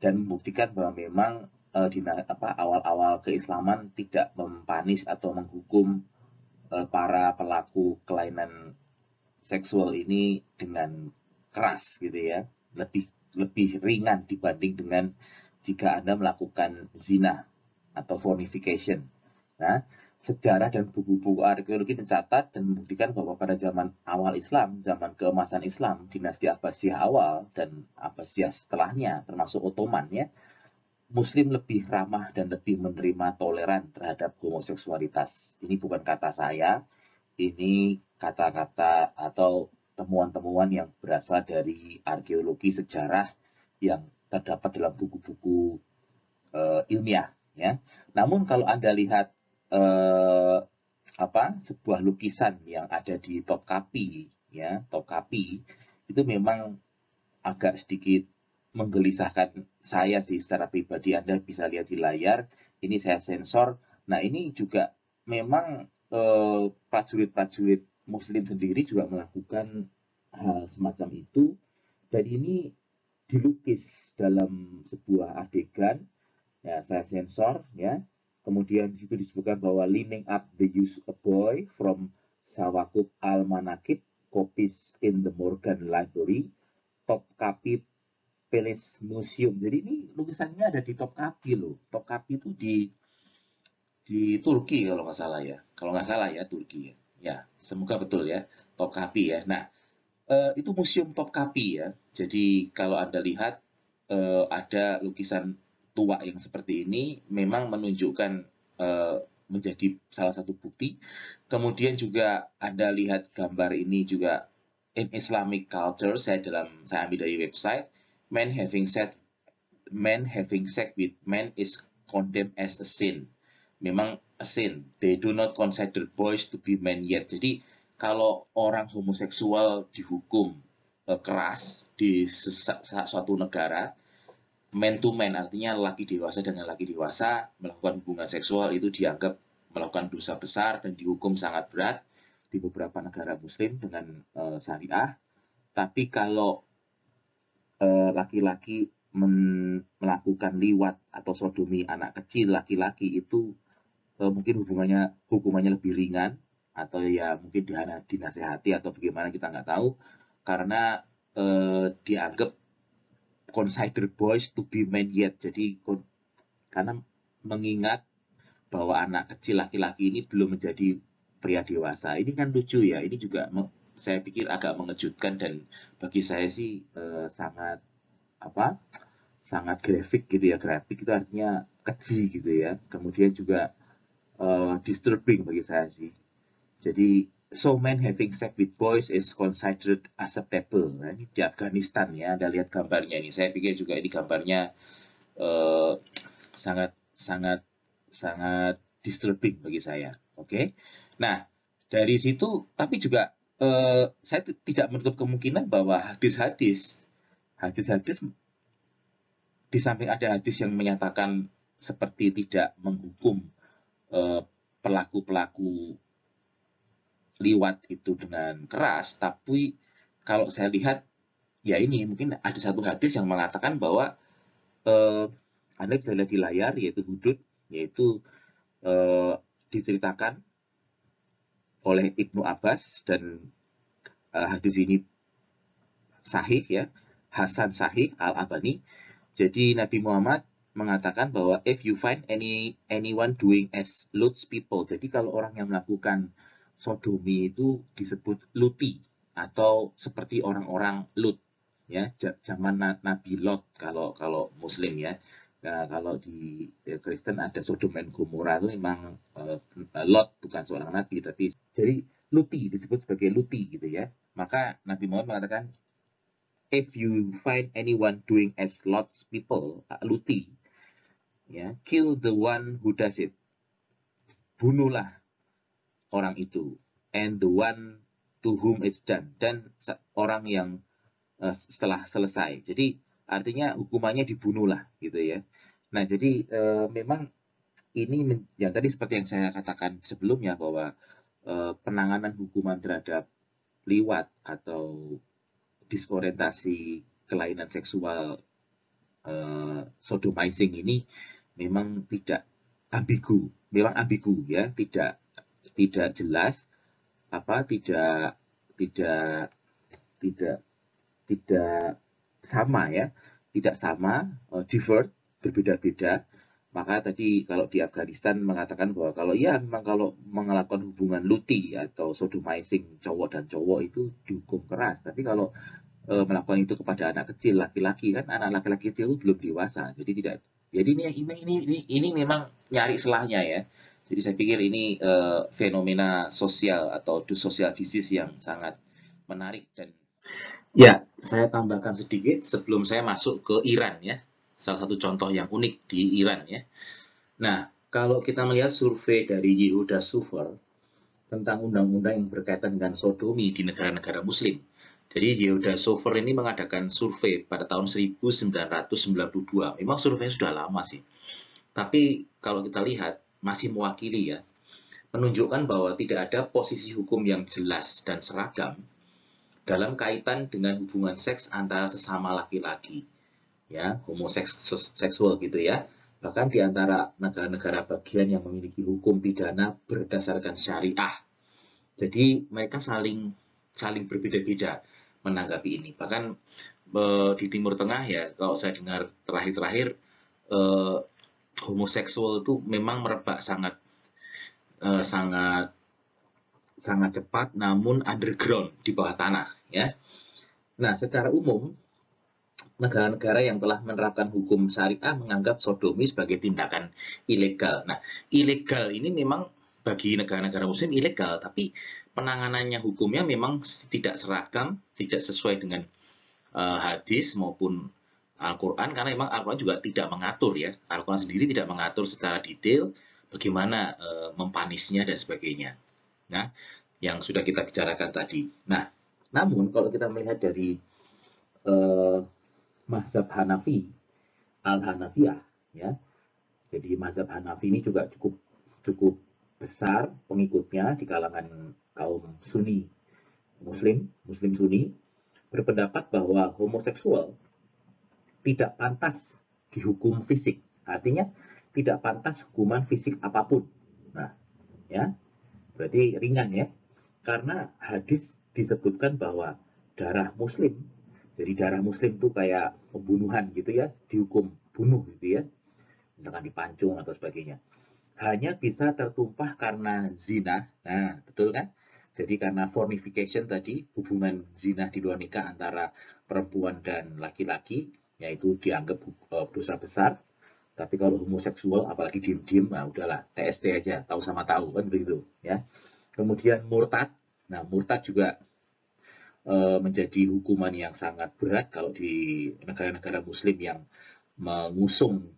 dan membuktikan bahwa memang e, eh, di apa awal-awal keislaman tidak mempanis atau menghukum e, para pelaku kelainan seksual ini dengan keras gitu ya lebih lebih ringan dibanding dengan jika Anda melakukan zina atau fornication. Nah, sejarah dan buku-buku arkeologi mencatat dan membuktikan bahwa pada zaman awal Islam, zaman keemasan Islam, dinasti Abbasiyah awal dan Abbasiyah setelahnya, termasuk Ottoman ya, Muslim lebih ramah dan lebih menerima toleran terhadap homoseksualitas. Ini bukan kata saya, ini kata-kata atau temuan-temuan yang berasal dari arkeologi sejarah yang terdapat dalam buku-buku e, ilmiah. Ya. Namun kalau Anda lihat eh, apa sebuah lukisan yang ada di top ya top itu memang agak sedikit menggelisahkan saya sih secara pribadi Anda bisa lihat di layar ini saya sensor nah ini juga memang eh, prajurit-prajurit eh, muslim sendiri juga melakukan hal semacam itu dan ini dilukis dalam sebuah adegan ya saya sensor ya Kemudian di situ disebutkan bahwa leaning up the use a boy from Sawakuk Almanakit, copies in the Morgan Library, Topkapi Palace Museum. Jadi ini lukisannya ada di Topkapi loh. Topkapi itu di di Turki kalau nggak salah ya. Kalau nggak salah ya Turki ya. Ya, semoga betul ya. Topkapi ya. Nah, eh, itu museum Topkapi ya. Jadi kalau Anda lihat eh, ada lukisan tua yang seperti ini memang menunjukkan uh, menjadi salah satu bukti. Kemudian juga Anda lihat gambar ini juga in Islamic culture saya dalam saya ambil dari website men having sex men having sex with men is condemned as a sin. Memang a sin. They do not consider boys to be men yet. Jadi kalau orang homoseksual dihukum eh, keras di suatu negara man to man artinya laki dewasa dengan laki dewasa melakukan hubungan seksual itu dianggap melakukan dosa besar dan dihukum sangat berat di beberapa negara muslim dengan e, syariah. Tapi kalau eh, laki-laki e, melakukan liwat atau sodomi anak kecil laki-laki itu e, mungkin hubungannya hukumannya lebih ringan atau ya mungkin dinasehati atau bagaimana kita nggak tahu karena e, dianggap consider boys to be men yet. Jadi karena mengingat bahwa anak kecil laki-laki ini belum menjadi pria dewasa. Ini kan lucu ya. Ini juga saya pikir agak mengejutkan dan bagi saya sih eh, sangat apa? sangat grafik gitu ya. Grafik itu artinya kecil gitu ya. Kemudian juga eh, disturbing bagi saya sih. Jadi so men having sex with boys is considered acceptable a ini di Afghanistan ya, Anda lihat gambarnya ini. Saya pikir juga ini gambarnya eh, sangat sangat sangat disturbing bagi saya. Oke. Okay? Nah, dari situ tapi juga uh, saya tidak menutup kemungkinan bahwa hadis-hadis hadis-hadis di samping ada hadis yang menyatakan seperti tidak menghukum eh, pelaku-pelaku liwat itu dengan keras, tapi kalau saya lihat ya ini mungkin ada satu hadis yang mengatakan bahwa eh, Anda bisa lihat di layar yaitu hudud yaitu eh, diceritakan oleh Ibnu Abbas dan eh, hadis ini sahih ya Hasan Sahih Al abani Jadi Nabi Muhammad mengatakan bahwa if you find any anyone doing as loads people. Jadi kalau orang yang melakukan sodomi itu disebut luti atau seperti orang-orang lut ya zaman Nabi Lot kalau kalau Muslim ya nah, kalau di Kristen ada Sodom dan Gomora itu memang uh, Lot bukan seorang nabi tapi jadi luti disebut sebagai luti gitu ya maka Nabi Muhammad mengatakan if you find anyone doing as Lot's people uh, luti ya kill the one who does it bunuhlah orang itu and the one to whom it's done dan orang yang uh, setelah selesai jadi artinya hukumannya dibunuh lah gitu ya nah jadi uh, memang ini yang tadi seperti yang saya katakan sebelumnya bahwa uh, penanganan hukuman terhadap liwat atau disorientasi kelainan seksual uh, sodomizing ini memang tidak ambigu, memang ambigu ya, tidak tidak jelas apa tidak tidak tidak tidak sama ya tidak sama uh, divert berbeda-beda maka tadi kalau di Afghanistan mengatakan bahwa kalau ya memang kalau melakukan hubungan luti atau sodomizing cowok dan cowok itu dihukum keras tapi kalau e, melakukan itu kepada anak kecil laki-laki kan anak laki-laki itu belum dewasa jadi tidak jadi ini ini ini, ini memang nyari selahnya ya jadi saya pikir ini uh, fenomena sosial atau social disease yang sangat menarik dan ya saya tambahkan sedikit sebelum saya masuk ke Iran ya salah satu contoh yang unik di Iran ya. Nah kalau kita melihat survei dari Yehuda Sufer tentang undang-undang yang berkaitan dengan sodomi di negara-negara Muslim. Jadi Yehuda Sofer ini mengadakan survei pada tahun 1992. Memang survei sudah lama sih. Tapi kalau kita lihat masih mewakili ya, menunjukkan bahwa tidak ada posisi hukum yang jelas dan seragam dalam kaitan dengan hubungan seks antara sesama laki-laki, ya homoseksual gitu ya. Bahkan di antara negara-negara bagian yang memiliki hukum pidana berdasarkan syariah. Jadi mereka saling saling berbeda-beda menanggapi ini. Bahkan eh, di Timur Tengah ya, kalau saya dengar terakhir-terakhir eh, homoseksual itu memang merebak sangat uh, sangat sangat cepat namun underground di bawah tanah ya. Nah, secara umum negara-negara yang telah menerapkan hukum syariah menganggap sodomi sebagai tindakan ilegal. Nah, ilegal ini memang bagi negara-negara muslim ilegal, tapi penanganannya hukumnya memang tidak seragam, tidak sesuai dengan uh, hadis maupun Al-Quran karena memang Al-Quran juga tidak mengatur ya. Al-Quran sendiri tidak mengatur secara detail bagaimana e, eh, mempanisnya dan sebagainya. Nah, yang sudah kita bicarakan tadi. Nah, namun kalau kita melihat dari e, mazhab Hanafi, Al-Hanafiyah ya. Jadi mazhab Hanafi ini juga cukup cukup besar pengikutnya di kalangan kaum Sunni Muslim, Muslim Sunni berpendapat bahwa homoseksual tidak pantas dihukum fisik. Artinya tidak pantas hukuman fisik apapun. Nah, ya. Berarti ringan ya. Karena hadis disebutkan bahwa darah muslim, jadi darah muslim itu kayak pembunuhan gitu ya, dihukum bunuh gitu ya. Misalkan dipancung atau sebagainya. Hanya bisa tertumpah karena zina. Nah, betul kan? Jadi karena fornification tadi, hubungan zina di luar nikah antara perempuan dan laki-laki, yaitu dianggap eh, dosa besar. Tapi kalau homoseksual, apalagi diem-diem, nah udahlah, TST aja, tahu sama tahu, kan begitu. ya. Kemudian murtad, nah murtad juga e, menjadi hukuman yang sangat berat kalau di negara-negara muslim yang mengusung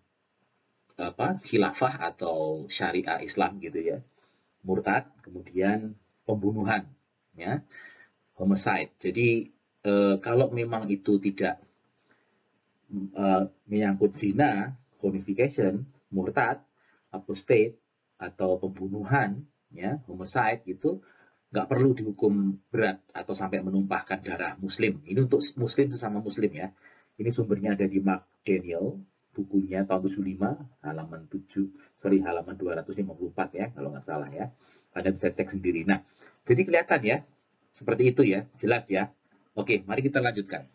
apa khilafah atau syariah Islam gitu ya. Murtad, kemudian pembunuhan, ya, homicide. Jadi e, kalau memang itu tidak uh, menyangkut zina, fornication, murtad, apostate atau pembunuhan, ya, homicide gitu, nggak perlu dihukum berat atau sampai menumpahkan darah muslim. Ini untuk muslim sesama muslim ya. Ini sumbernya ada di Mark Daniel, bukunya tahun 75, halaman 7, sorry halaman 254 ya, kalau nggak salah ya. Anda bisa cek sendiri. Nah, jadi kelihatan ya, seperti itu ya, jelas ya. Oke, mari kita lanjutkan.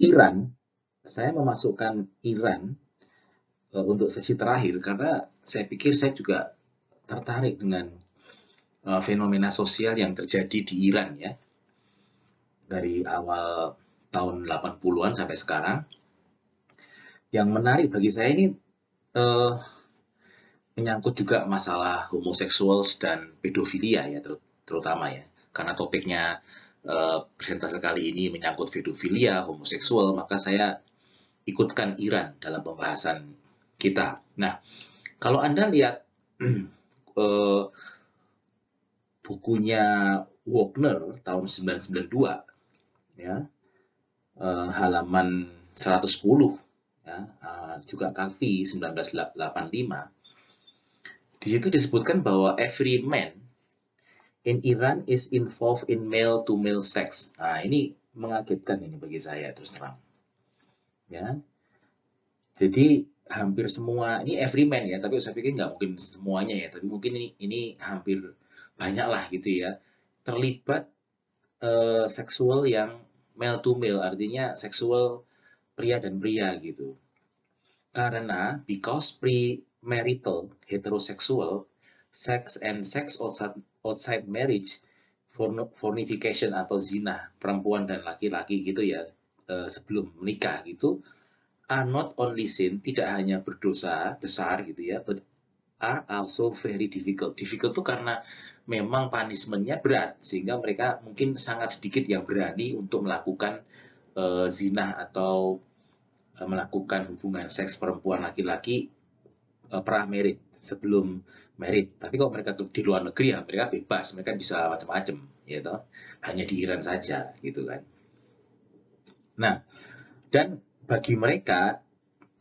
Iran, saya memasukkan Iran uh, untuk sesi terakhir karena saya pikir saya juga tertarik dengan uh, fenomena sosial yang terjadi di Iran ya. Dari awal tahun 80-an sampai sekarang. Yang menarik bagi saya ini uh, menyangkut juga masalah homoseksual dan pedofilia ya terutama ya. Karena topiknya Eh, presentasi kali ini menyangkut pedofilia, homoseksual, maka saya ikutkan Iran dalam pembahasan kita. Nah, kalau Anda lihat eh, bukunya Wagner tahun 1992, ya, eh, halaman 110, ya, eh, juga Kavi 1985, di situ disebutkan bahwa every man in Iran is involved in male to male sex. Nah, ini mengagetkan ini bagi saya terus terang. Ya. Jadi hampir semua ini every man ya, tapi saya pikir nggak mungkin semuanya ya, tapi mungkin ini, ini hampir banyak lah gitu ya terlibat uh, seksual yang male to male, artinya seksual pria dan pria gitu. Karena because pre-marital heteroseksual sex and sex outside outside marriage fornication atau zina perempuan dan laki-laki gitu ya eh, sebelum menikah gitu are not only sin tidak hanya berdosa besar gitu ya but are also very difficult difficult tuh karena memang punishmentnya berat sehingga mereka mungkin sangat sedikit yang berani untuk melakukan uh, zina atau uh, melakukan hubungan seks perempuan laki-laki uh, merit sebelum merit. Tapi kalau mereka di luar negeri ya mereka bebas, mereka bisa macam-macam, ya toh Hanya di Iran saja, gitu kan. Nah, dan bagi mereka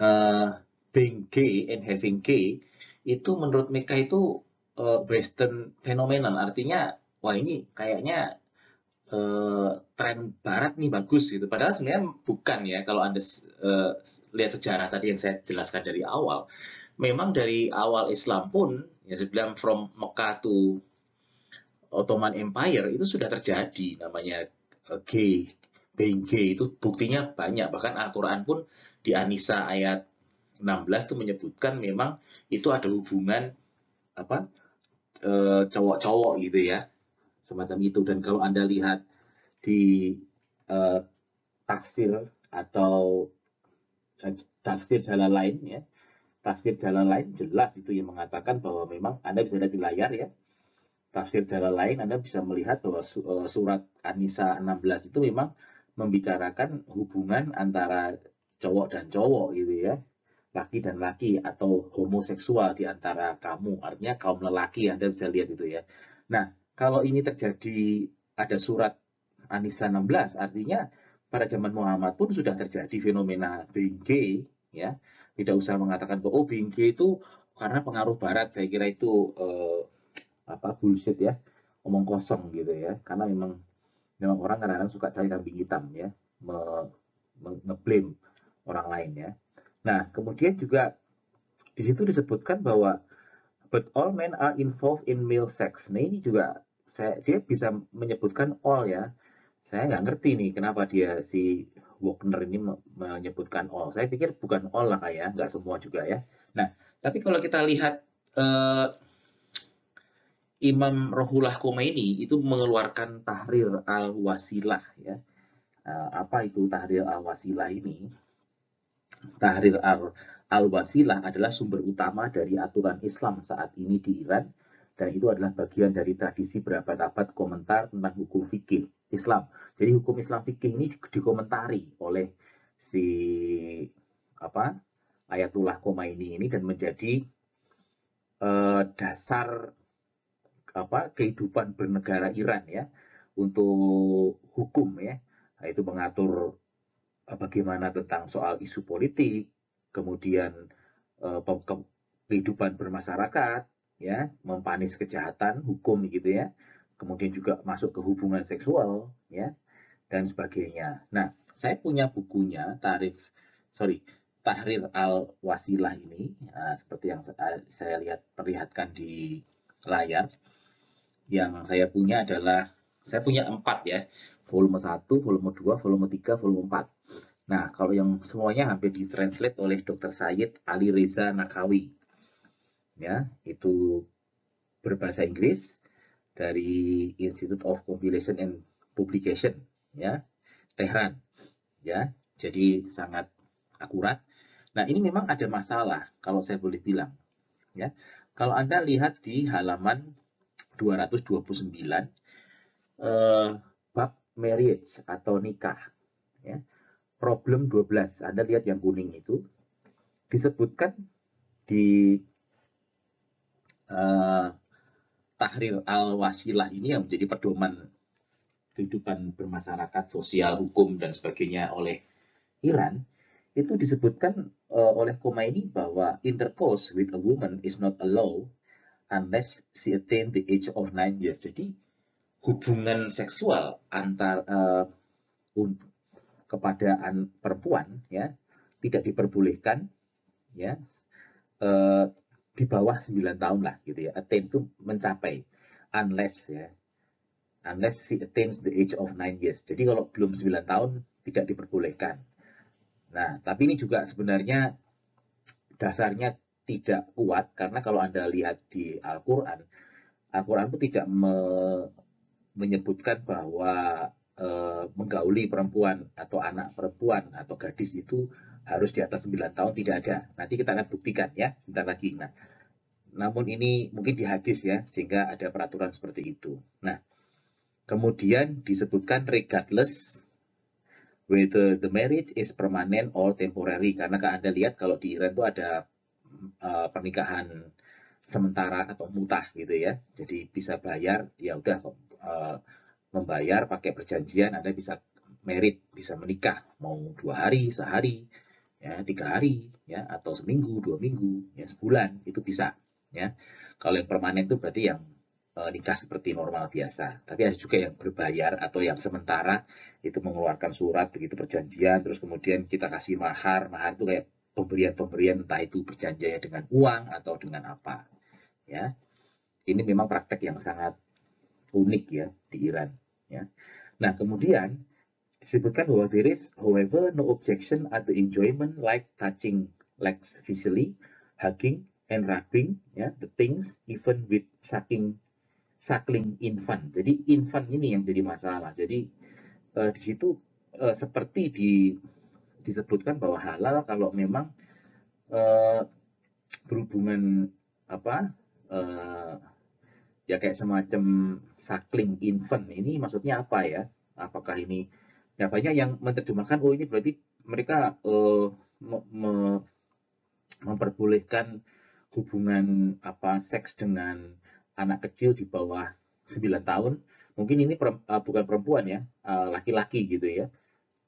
uh, being gay and having gay itu menurut mereka itu uh, western phenomenon. Artinya, wah ini kayaknya uh, tren barat nih bagus gitu. Padahal sebenarnya bukan ya kalau Anda uh, lihat sejarah tadi yang saya jelaskan dari awal memang dari awal Islam pun yang saya from Mekah to Ottoman Empire itu sudah terjadi namanya eh, gay being gay itu buktinya banyak bahkan Al-Qur'an pun di Anisa ayat 16 itu menyebutkan memang itu ada hubungan apa eh, cowok-cowok gitu ya semacam itu dan kalau Anda lihat di uh, tafsir atau tafsir jalan lain ya Tafsir jalan lain jelas itu yang mengatakan bahwa memang Anda bisa lihat di layar ya. Tafsir jalan lain Anda bisa melihat bahwa e, surat Anisa 16 itu memang membicarakan hubungan antara cowok dan cowok gitu ya laki dan laki atau homoseksual di antara kamu, artinya kaum lelaki Anda bisa lihat itu ya. Nah, kalau ini terjadi ada surat Anisa 16, artinya pada zaman Muhammad pun sudah terjadi fenomena BG ya tidak usah mengatakan bahwa oh BMG itu karena pengaruh barat saya kira itu eh, apa bullshit ya omong kosong gitu ya karena memang memang orang kadang-kadang suka cari kambing hitam ya me, me, ngeblame orang lain ya nah kemudian juga di situ disebutkan bahwa but all men are involved in male sex nah ini juga saya dia bisa menyebutkan all ya saya nggak ngerti nih kenapa dia si Wagner ini menyebutkan all. Saya pikir bukan all lah kayak, ya, nggak semua juga ya. Nah, tapi kalau kita lihat eh, Imam Rohullah ini itu mengeluarkan Tahrir al-Wasilah ya. Eh, apa itu Tahrir al-Wasilah ini? Tahrir al-Wasilah adalah sumber utama dari aturan Islam saat ini di Iran dan itu adalah bagian dari tradisi berapa abad komentar tentang hukum fikih Islam. Jadi hukum Islam fikih ini dikomentari oleh si apa Ayatullah koma ini dan menjadi eh, dasar apa kehidupan bernegara Iran ya untuk hukum ya nah, itu mengatur eh, bagaimana tentang soal isu politik kemudian eh, kehidupan bermasyarakat ya mempanis kejahatan hukum gitu ya kemudian juga masuk ke hubungan seksual, ya, dan sebagainya. Nah, saya punya bukunya, tarif, sorry, Tahrir al-Wasilah ini, nah, seperti yang eh, saya lihat perlihatkan di layar, yang saya punya adalah, saya punya empat ya, volume 1, volume 2, volume 3, volume 4. Nah, kalau yang semuanya hampir ditranslate oleh Dr. Said Ali Reza Nakawi. Ya, itu berbahasa Inggris, dari Institute of Compilation and Publication ya Tehran ya jadi sangat akurat nah ini memang ada masalah kalau saya boleh bilang ya kalau anda lihat di halaman 229 eh, bab marriage atau nikah ya problem 12 anda lihat yang kuning itu disebutkan di eh, tahril al-wasilah ini yang menjadi pedoman kehidupan bermasyarakat, sosial, hukum, dan sebagainya oleh Iran, itu disebutkan uh, oleh ini bahwa intercourse with a woman is not allowed unless she attain the age of nine years. Jadi hubungan seksual antar eh, uh, kepada perempuan ya tidak diperbolehkan ya uh, di bawah 9 tahun lah gitu ya. attends itu mencapai unless ya. Unless she attains the age of 9 years. Jadi kalau belum 9 tahun tidak diperbolehkan. Nah, tapi ini juga sebenarnya dasarnya tidak kuat karena kalau Anda lihat di Al-Qur'an, Al-Qur'an itu tidak me menyebutkan bahwa e, menggauli perempuan atau anak perempuan atau gadis itu harus di atas 9 tahun tidak ada. Nanti kita akan buktikan ya, sebentar lagi. Nah, namun ini mungkin di hadis ya, sehingga ada peraturan seperti itu. Nah, kemudian disebutkan regardless whether the marriage is permanent or temporary. Karena kan Anda lihat kalau di Iran itu ada uh, pernikahan sementara atau mutah gitu ya. Jadi bisa bayar, ya udah uh, membayar pakai perjanjian Anda bisa merit, bisa menikah, mau dua hari, sehari, ya tiga hari ya atau seminggu dua minggu ya sebulan itu bisa ya kalau yang permanen itu berarti yang e, nikah seperti normal biasa tapi ada juga yang berbayar atau yang sementara itu mengeluarkan surat begitu perjanjian terus kemudian kita kasih mahar mahar itu kayak pemberian-pemberian entah itu perjanjian dengan uang atau dengan apa ya ini memang praktek yang sangat unik ya di Iran ya nah kemudian disebutkan bahwa there is however no objection at the enjoyment like touching legs visually, hugging and rubbing ya the things even with sucking suckling infant. Jadi infant ini yang jadi masalah. Jadi uh, di situ uh, seperti di disebutkan bahwa halal kalau memang uh, berhubungan apa uh, ya kayak semacam suckling infant ini maksudnya apa ya? Apakah ini Nah, banyak yang menerjemahkan, oh ini berarti mereka uh, me me memperbolehkan hubungan apa seks dengan anak kecil di bawah 9 tahun. Mungkin ini per, uh, eh, bukan perempuan ya, eh, laki-laki uh, gitu ya.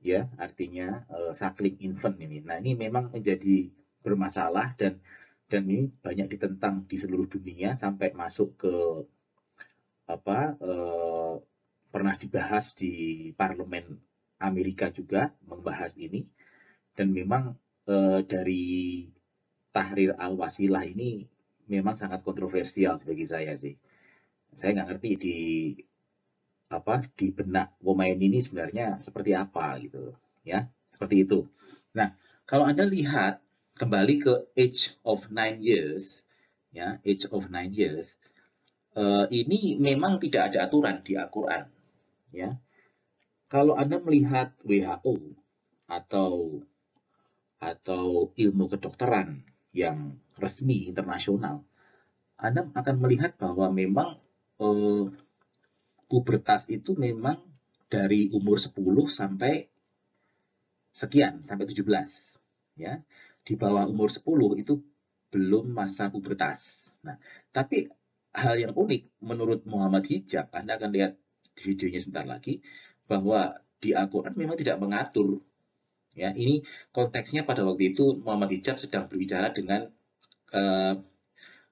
Ya, artinya uh, suckling infant ini. Nah, ini memang menjadi bermasalah dan dan ini banyak ditentang di seluruh dunia sampai masuk ke apa eh, pernah dibahas di parlemen Amerika juga membahas ini dan memang e, dari Tahrir Al-Wasilah ini memang sangat kontroversial sebagai saya sih. Saya nggak ngerti di apa di benak pemain ini sebenarnya seperti apa gitu ya seperti itu. Nah kalau anda lihat kembali ke age of nine years ya age of nine years uh, ini memang tidak ada aturan di Al-Quran ya kalau Anda melihat WHO atau atau ilmu kedokteran yang resmi internasional, Anda akan melihat bahwa memang eh, pubertas itu memang dari umur 10 sampai sekian, sampai 17. Ya. Di bawah umur 10 itu belum masa pubertas. Nah, tapi hal yang unik menurut Muhammad Hijab, Anda akan lihat di videonya sebentar lagi, bahwa di Al-Quran memang tidak mengatur. Ya, ini konteksnya pada waktu itu Muhammad Hijab sedang berbicara dengan uh,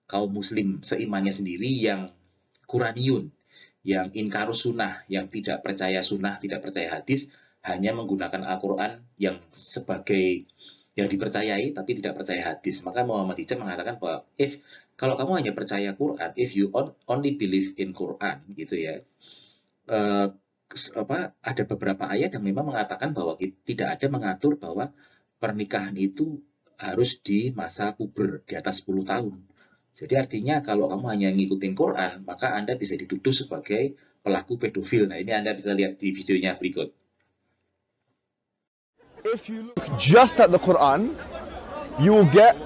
kaum Muslim seimannya sendiri yang Quraniyun, yang inkarus sunnah, yang tidak percaya sunnah, tidak percaya hadis, hanya menggunakan Al-Quran yang sebagai yang dipercayai tapi tidak percaya hadis. Maka Muhammad Hijab mengatakan bahwa if kalau kamu hanya percaya Quran, if you only believe in Quran gitu ya, uh, apa ada beberapa ayat yang memang mengatakan bahwa tidak ada mengatur bahwa pernikahan itu harus di masa puber di atas 10 tahun. Jadi artinya kalau kamu hanya ngikutin Quran, maka Anda bisa dituduh sebagai pelaku pedofil. Nah, ini Anda bisa lihat di videonya berikut. If you look just at the Quran, you will get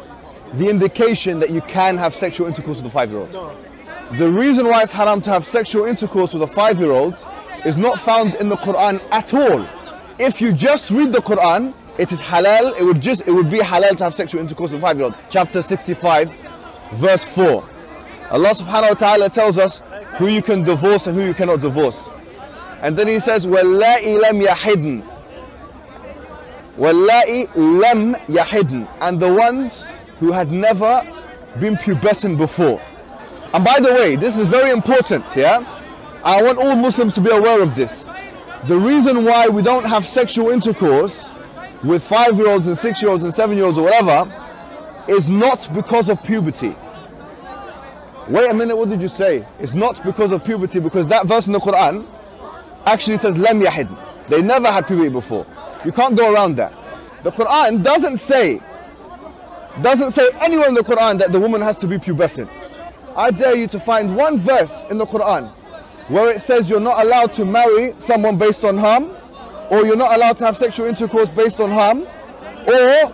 the indication that you can have sexual intercourse with a five-year-old. The reason why it's haram to have sexual intercourse with a five-year-old is not found in the Quran at all. If you just read the Quran, it is halal, it would just it would be halal to have sexual intercourse with a five-year-old. Chapter 65, verse 4. Allah subhanahu wa ta'ala tells us who you can divorce and who you cannot divorce. And then he says, وَاللَّائِ lam يَحِدْن وَاللَّائِ lam يَحِدْن And the ones who had never been pubescent before. And by the way, this is very important, yeah? I want all Muslims to be aware of this. The reason why we don't have sexual intercourse with five-year-olds and six-year-olds and seven-year-olds or whatever is not because of puberty. Wait a minute, what did you say? It's not because of puberty because that verse in the Quran actually says lam yahid. They never had puberty before. You can't go around that. The Quran doesn't say doesn't say anywhere in the Quran that the woman has to be pubescent. I dare you to find one verse in the Quran where it says you're not allowed to marry someone based on harm, or you're not allowed to have sexual intercourse based on harm, or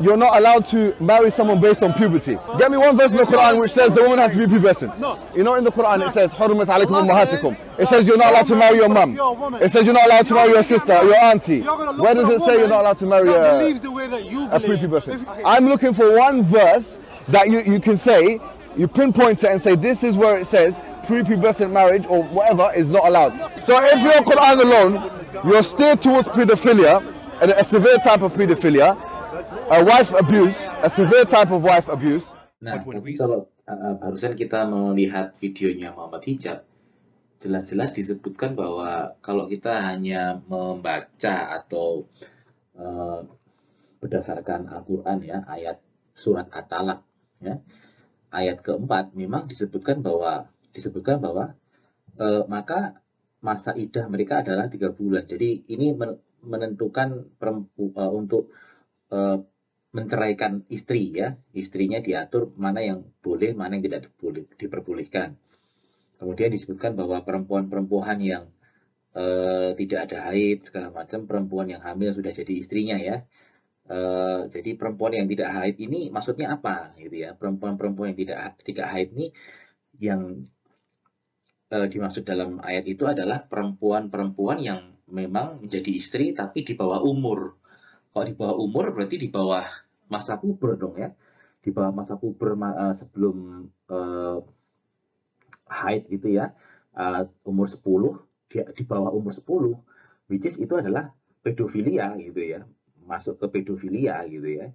you're not allowed to marry someone based on puberty. Get me one verse in the Quran which says the woman has to be pubescent. No. You know in the Quran it says, Hurumat alaikum ummahatikum. It says you're not allowed to marry your mum. It says you're not allowed to marry your sister your auntie. Where does it say you're not allowed to marry a, a prepubescent? I'm looking for one verse that you, you can say, you pinpoint it and say, this is where it says prepubescent marriage or whatever is not allowed. So if you're Quran alone, you're steered towards pedophilia, a, severe type of pedophilia, a wife abuse, a severe type of wife abuse. Nah, tapi kalau uh, uh, barusan kita melihat videonya Muhammad Hijab, jelas-jelas disebutkan bahwa kalau kita hanya membaca atau uh, berdasarkan Al-Quran ya, ayat surat At-Talak ya, ayat keempat memang disebutkan bahwa disebutkan bahwa e, maka masa idah mereka adalah tiga bulan. Jadi ini menentukan perempu, e, untuk e, menceraikan istri ya, istrinya diatur mana yang boleh, mana yang tidak boleh diperbolehkan. Kemudian disebutkan bahwa perempuan-perempuan yang e, tidak ada haid segala macam, perempuan yang hamil sudah jadi istrinya ya. Uh, jadi perempuan yang tidak haid ini maksudnya apa gitu ya? Perempuan-perempuan yang tidak tidak haid ini yang e, dimaksud dalam ayat itu adalah perempuan-perempuan yang memang menjadi istri tapi di bawah umur. Kalau di bawah umur berarti di bawah masa puber dong ya. Di bawah masa puber ma eh, sebelum e, haid gitu ya. E, umur 10 di, di bawah umur 10 which is itu adalah pedofilia gitu ya. Masuk ke pedofilia gitu ya.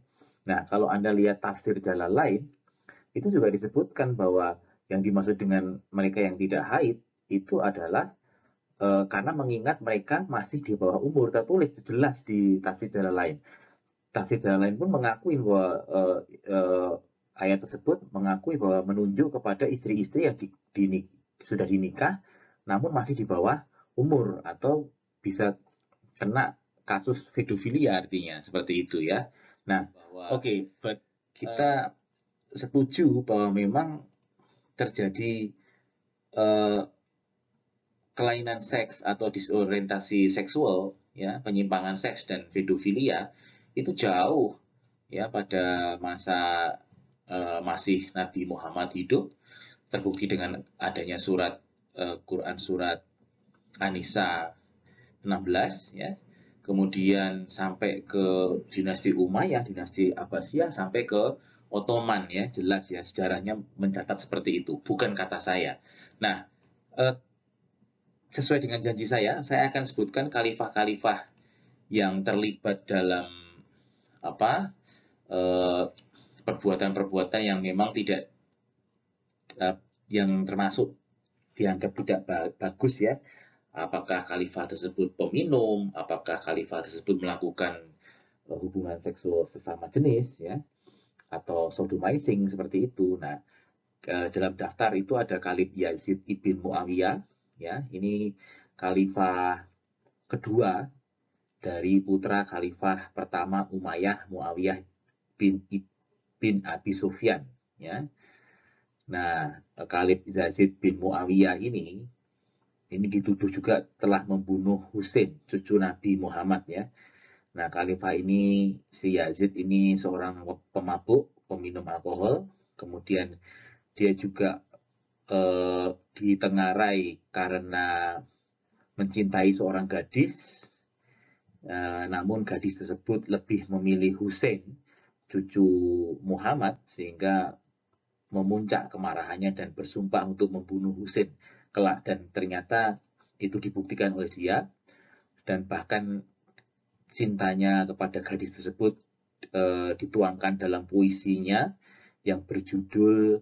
Nah, kalau Anda lihat tafsir jalan lain itu juga disebutkan bahwa yang dimaksud dengan mereka yang tidak haid itu adalah e, karena mengingat mereka masih di bawah umur tertulis jelas di tafsir jalan lain. Tafsir jalan lain pun mengakui bahwa e, e, ayat tersebut mengakui bahwa menunjuk kepada istri-istri yang di, di, sudah dinikah namun masih di bawah umur atau bisa kena kasus pedofilia artinya seperti itu ya. Nah, oke, okay, kita uh, setuju bahwa memang terjadi eh, kelainan seks atau disorientasi seksual, ya, penyimpangan seks dan pedofilia itu jauh ya pada masa eh, masih Nabi Muhammad hidup terbukti dengan adanya surat eh, Quran surat Anisa 16 ya. Kemudian sampai ke dinasti Umayyah, dinasti Abbasiyah sampai ke Ottoman ya, jelas ya sejarahnya mencatat seperti itu, bukan kata saya. Nah, eh, sesuai dengan janji saya, saya akan sebutkan khalifah-khalifah yang terlibat dalam apa eh, perbuatan-perbuatan eh, yang memang tidak eh, yang termasuk dianggap tidak bagus ya. Apakah khalifah tersebut peminum, apakah khalifah tersebut melakukan eh, hubungan seksual sesama jenis ya atau sodomizing seperti itu. Nah, dalam daftar itu ada Khalid Yazid ibn Muawiyah, ya, ini khalifah kedua dari putra khalifah pertama Umayyah Muawiyah bin bin Abi Sufyan, ya. Nah, Khalid Yazid bin Muawiyah ini ini dituduh juga telah membunuh Husain, cucu Nabi Muhammad ya. Nah, Khalifah ini, si Yazid ini seorang pemabuk, peminum alkohol, kemudian dia juga eh, ditengarai karena mencintai seorang gadis, eh, namun gadis tersebut lebih memilih Hussein, cucu Muhammad, sehingga memuncak kemarahannya dan bersumpah untuk membunuh Hussein kelak dan ternyata itu dibuktikan oleh dia dan bahkan cintanya kepada gadis tersebut e, dituangkan dalam puisinya yang berjudul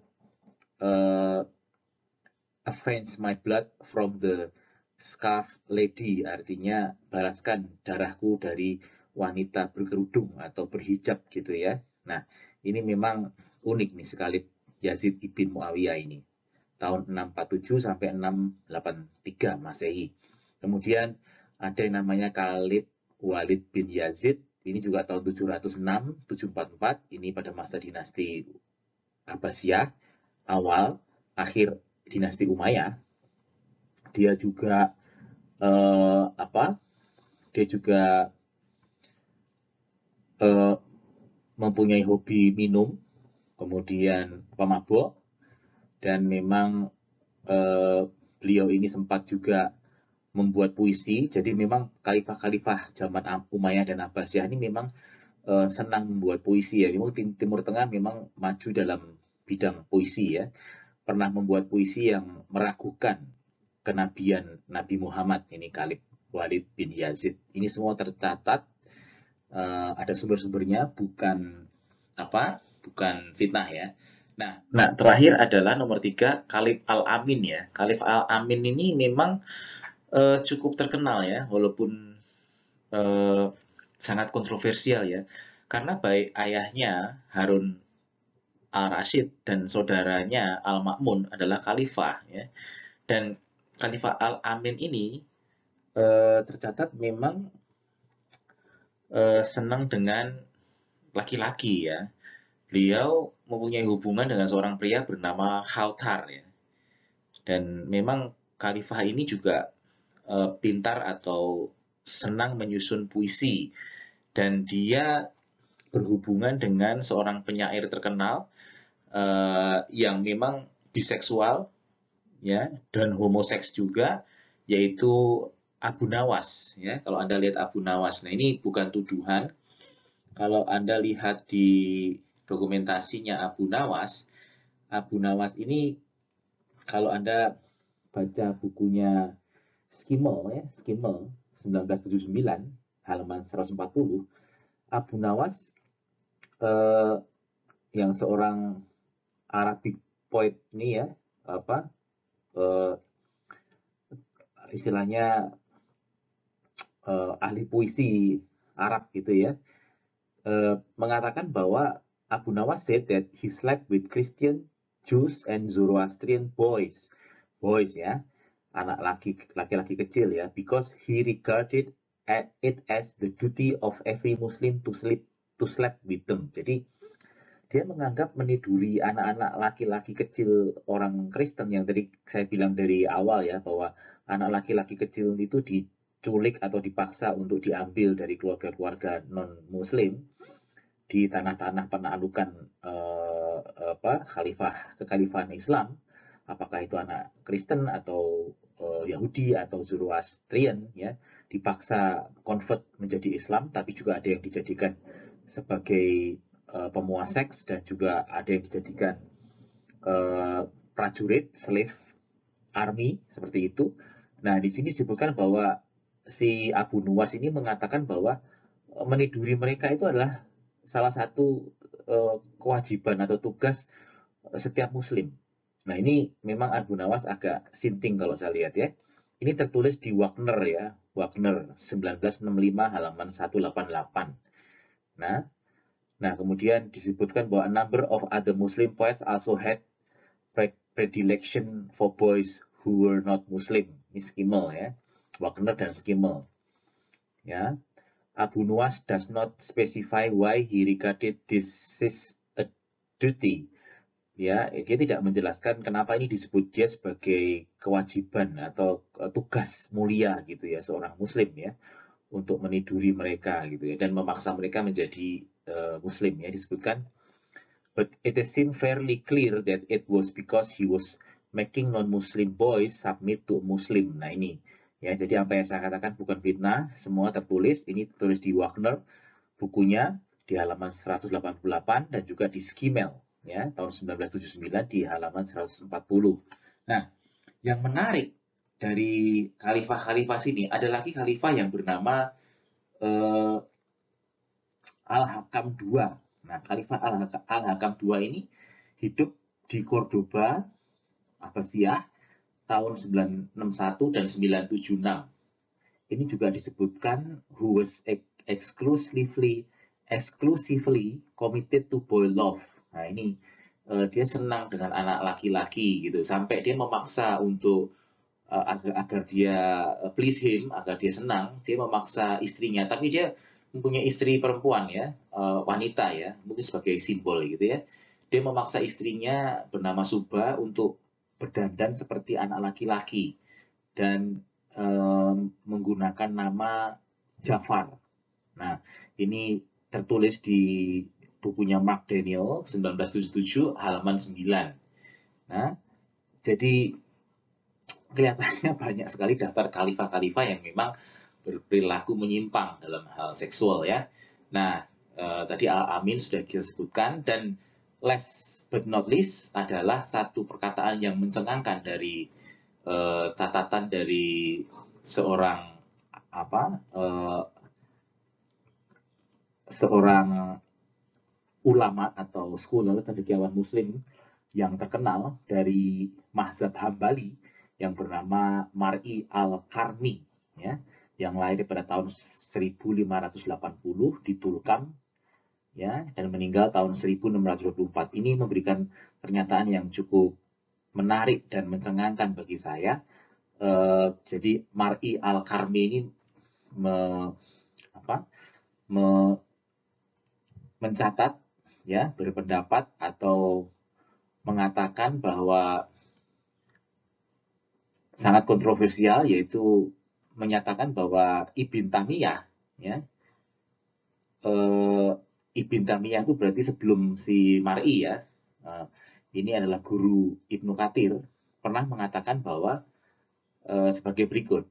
eh, A Avenge My Blood from the Scarf Lady, artinya balaskan darahku dari wanita berkerudung atau berhijab gitu ya. Nah, ini memang unik nih sekali Yazid ibn Muawiyah ini. Tahun 647 sampai 683 Masehi. Kemudian ada yang namanya Khalid Walid bin Yazid ini juga tahun 706 744 ini pada masa dinasti Abbasiyah awal akhir dinasti Umayyah dia juga eh, apa dia juga eh, mempunyai hobi minum kemudian pemabok dan memang eh, beliau ini sempat juga membuat puisi. Jadi memang khalifah-khalifah zaman Umayyah dan Abbasiyah ini memang uh, senang membuat puisi ya. Memang Timur Tengah memang maju dalam bidang puisi ya. Pernah membuat puisi yang meragukan kenabian Nabi Muhammad ini Khalif Walid bin Yazid. Ini semua tercatat uh, ada sumber-sumbernya bukan apa? Bukan fitnah ya. Nah, nah terakhir adalah nomor tiga Khalif Al Amin ya. Khalif Al Amin ini memang uh, cukup terkenal ya, walaupun uh, sangat kontroversial ya. Karena baik ayahnya Harun Al-Rashid dan saudaranya Al-Ma'mun adalah khalifah ya. Dan khalifah Al-Amin ini uh, tercatat memang uh, senang dengan laki-laki ya. Beliau mempunyai hubungan dengan seorang pria bernama Hautar ya. Dan memang khalifah ini juga Eh, pintar atau senang menyusun puisi dan dia berhubungan dengan seorang penyair terkenal uh, yang memang biseksual ya dan homoseks juga yaitu Abu Nawas ya kalau Anda lihat Abu Nawas nah ini bukan tuduhan kalau Anda lihat di dokumentasinya Abu Nawas Abu Nawas ini kalau Anda baca bukunya Skimmel ya, Skimmel 1979 halaman 140 Abu Nawas eh, yang seorang Arabic poet nih ya apa eh, istilahnya eh, ahli puisi Arab gitu ya eh, mengatakan bahwa Abu Nawas said that he slept with Christian Jews and Zoroastrian boys boys ya anak laki-laki laki kecil ya, because he regarded it as the duty of every Muslim to sleep to sleep with them. Jadi dia menganggap meniduri anak-anak laki-laki kecil orang Kristen yang tadi saya bilang dari awal ya bahwa anak laki-laki kecil itu diculik atau dipaksa untuk diambil dari keluarga-keluarga non Muslim di tanah-tanah penaklukan eh, apa khalifah kekhalifahan Islam apakah itu anak Kristen atau Eh, iya. Yahudi atau Zoroastrian ya dipaksa convert menjadi Islam tapi juga ada yang dijadikan sebagai uh, pemuas seks dan juga ada yang dijadikan uh, prajurit slave army seperti itu. Nah di sini disebutkan bahwa si Abu Nuwas ini mengatakan bahwa meniduri mereka itu adalah salah satu uh, kewajiban atau tugas setiap muslim Nah ini memang Abu Nawas agak sinting kalau saya lihat ya. Ini tertulis di Wagner ya, Wagner 1965 halaman 188. Nah, nah kemudian disebutkan bahwa a number of other Muslim poets also had predilection for boys who were not Muslim. Ini Skimmel ya, Wagner dan Skimmel. Ya, Abu Nawas does not specify why he regarded this as a duty ya dia tidak menjelaskan kenapa ini disebut dia sebagai kewajiban atau eh, tugas mulia gitu ya seorang muslim ya untuk meniduri mereka gitu ya dan memaksa mereka menjadi uh, muslim ya disebutkan but it is seem fairly clear that it was because he was making non-muslim boys submit to muslim nah ini ya jadi apa yang saya katakan bukan fitnah semua tertulis ini tertulis di Wagner bukunya di halaman 188 dan juga di Skimmel ya tahun 1979 di halaman 140. Nah, yang menarik dari khalifah-khalifah sini ada lagi khalifah yang bernama eh, Al-Hakam II. Nah, khalifah Al-Hakam II ini hidup di Cordoba, Abbasiyah, tahun 961 dan 976. Ini juga disebutkan who was exclusively exclusively committed to boy love Nah ini uh, dia senang dengan anak laki-laki gitu sampai dia memaksa untuk uh, eh, agar, agar dia uh, please him agar dia senang dia memaksa istrinya tapi dia mempunyai istri perempuan ya uh, wanita ya mungkin sebagai simbol gitu ya dia memaksa istrinya bernama Suba untuk berdandan seperti anak laki-laki dan um, menggunakan nama Jafar. Nah ini tertulis di bukunya Mark Daniel 1977 halaman 9. Nah, jadi kelihatannya banyak sekali daftar khalifah-khalifah yang memang berperilaku menyimpang dalam hal seksual ya. Nah, eh, tadi Al-Amin sudah kita sebutkan dan last but not least adalah satu perkataan yang mencengangkan dari eh, catatan dari seorang apa eh, seorang ulama atau scholar cendekiawan muslim yang terkenal dari mazhab Hambali yang bernama Mar'i al-Karni ya yang lahir pada tahun 1580 di Tulkam ya dan meninggal tahun 1624 ini memberikan pernyataan yang cukup menarik dan mencengangkan bagi saya E, jadi Mar'i Al-Karmi ini me, apa, me, mencatat ya berpendapat atau mengatakan bahwa sangat kontroversial yaitu menyatakan bahwa Ibn Tamiyah ya e, Ibn Tamiyah itu berarti sebelum si Mar'i ya e, ini adalah guru Ibnu Katir pernah mengatakan bahwa e, sebagai berikut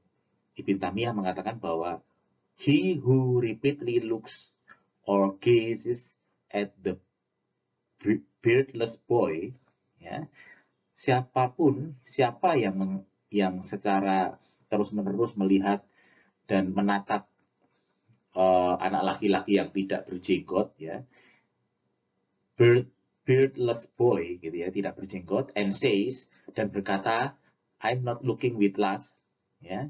Ibn Tamiyah mengatakan bahwa he who repeatedly looks or gazes at the beardless boy ya siapapun siapa yang meng, yang secara terus-menerus melihat dan menatap uh, anak laki-laki yang tidak berjenggot ya beard, beardless boy gitu ya tidak berjenggot and says dan berkata I'm not looking with lust ya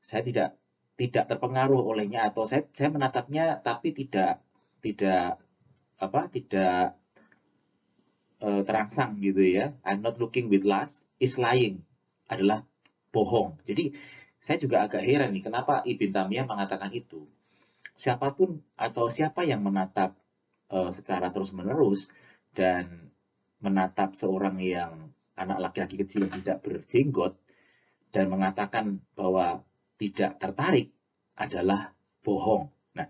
saya tidak tidak terpengaruh olehnya atau saya saya menatapnya tapi tidak tidak apa tidak Eh, terangsang gitu ya. I'm not looking with lust is lying adalah bohong. Jadi saya juga agak heran nih kenapa Ibn Tamiyah mengatakan itu. Siapapun atau siapa yang menatap uh, secara terus-menerus dan menatap seorang yang anak laki-laki kecil yang tidak berjenggot dan mengatakan bahwa tidak tertarik adalah bohong. Nah,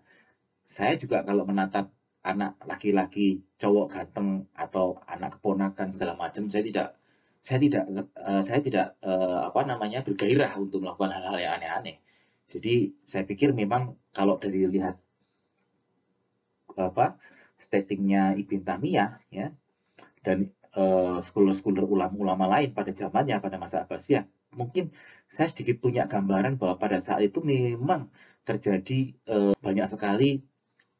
saya juga kalau menatap anak laki-laki cowok ganteng atau anak keponakan segala macam saya tidak saya tidak uh, saya tidak uh, apa namanya bergairah untuk melakukan hal-hal yang aneh-aneh jadi saya pikir memang kalau dari lihat apa statingnya Ibn Tamiyah ya dan eh, sekuler-sekuler uh, ulama-ulama lain pada zamannya pada masa Abbasiyah mungkin saya sedikit punya gambaran bahwa pada saat itu memang terjadi uh, banyak sekali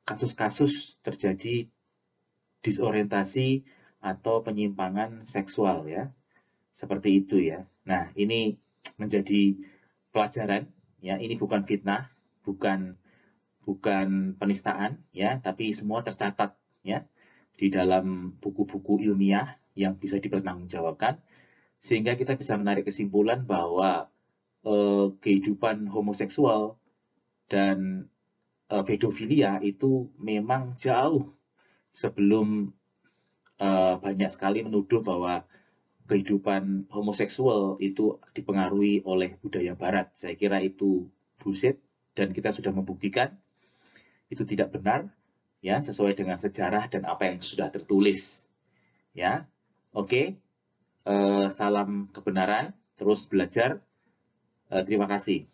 kasus-kasus terjadi disorientasi atau penyimpangan seksual ya. Seperti itu ya. Nah, ini menjadi pelajaran ya. Ini bukan fitnah, bukan bukan penistaan ya, tapi semua tercatat ya di dalam buku-buku ilmiah yang bisa dipertanggungjawabkan sehingga kita bisa menarik kesimpulan bahwa eh, kehidupan homoseksual dan Eh, pedofilia itu memang jauh sebelum uh, banyak sekali menuduh bahwa kehidupan homoseksual itu dipengaruhi oleh budaya barat. Saya kira itu buset dan kita sudah membuktikan itu tidak benar ya sesuai dengan sejarah dan apa yang sudah tertulis. Ya. Oke. Okay. Uh, eh, salam kebenaran, terus belajar. Uh, terima kasih.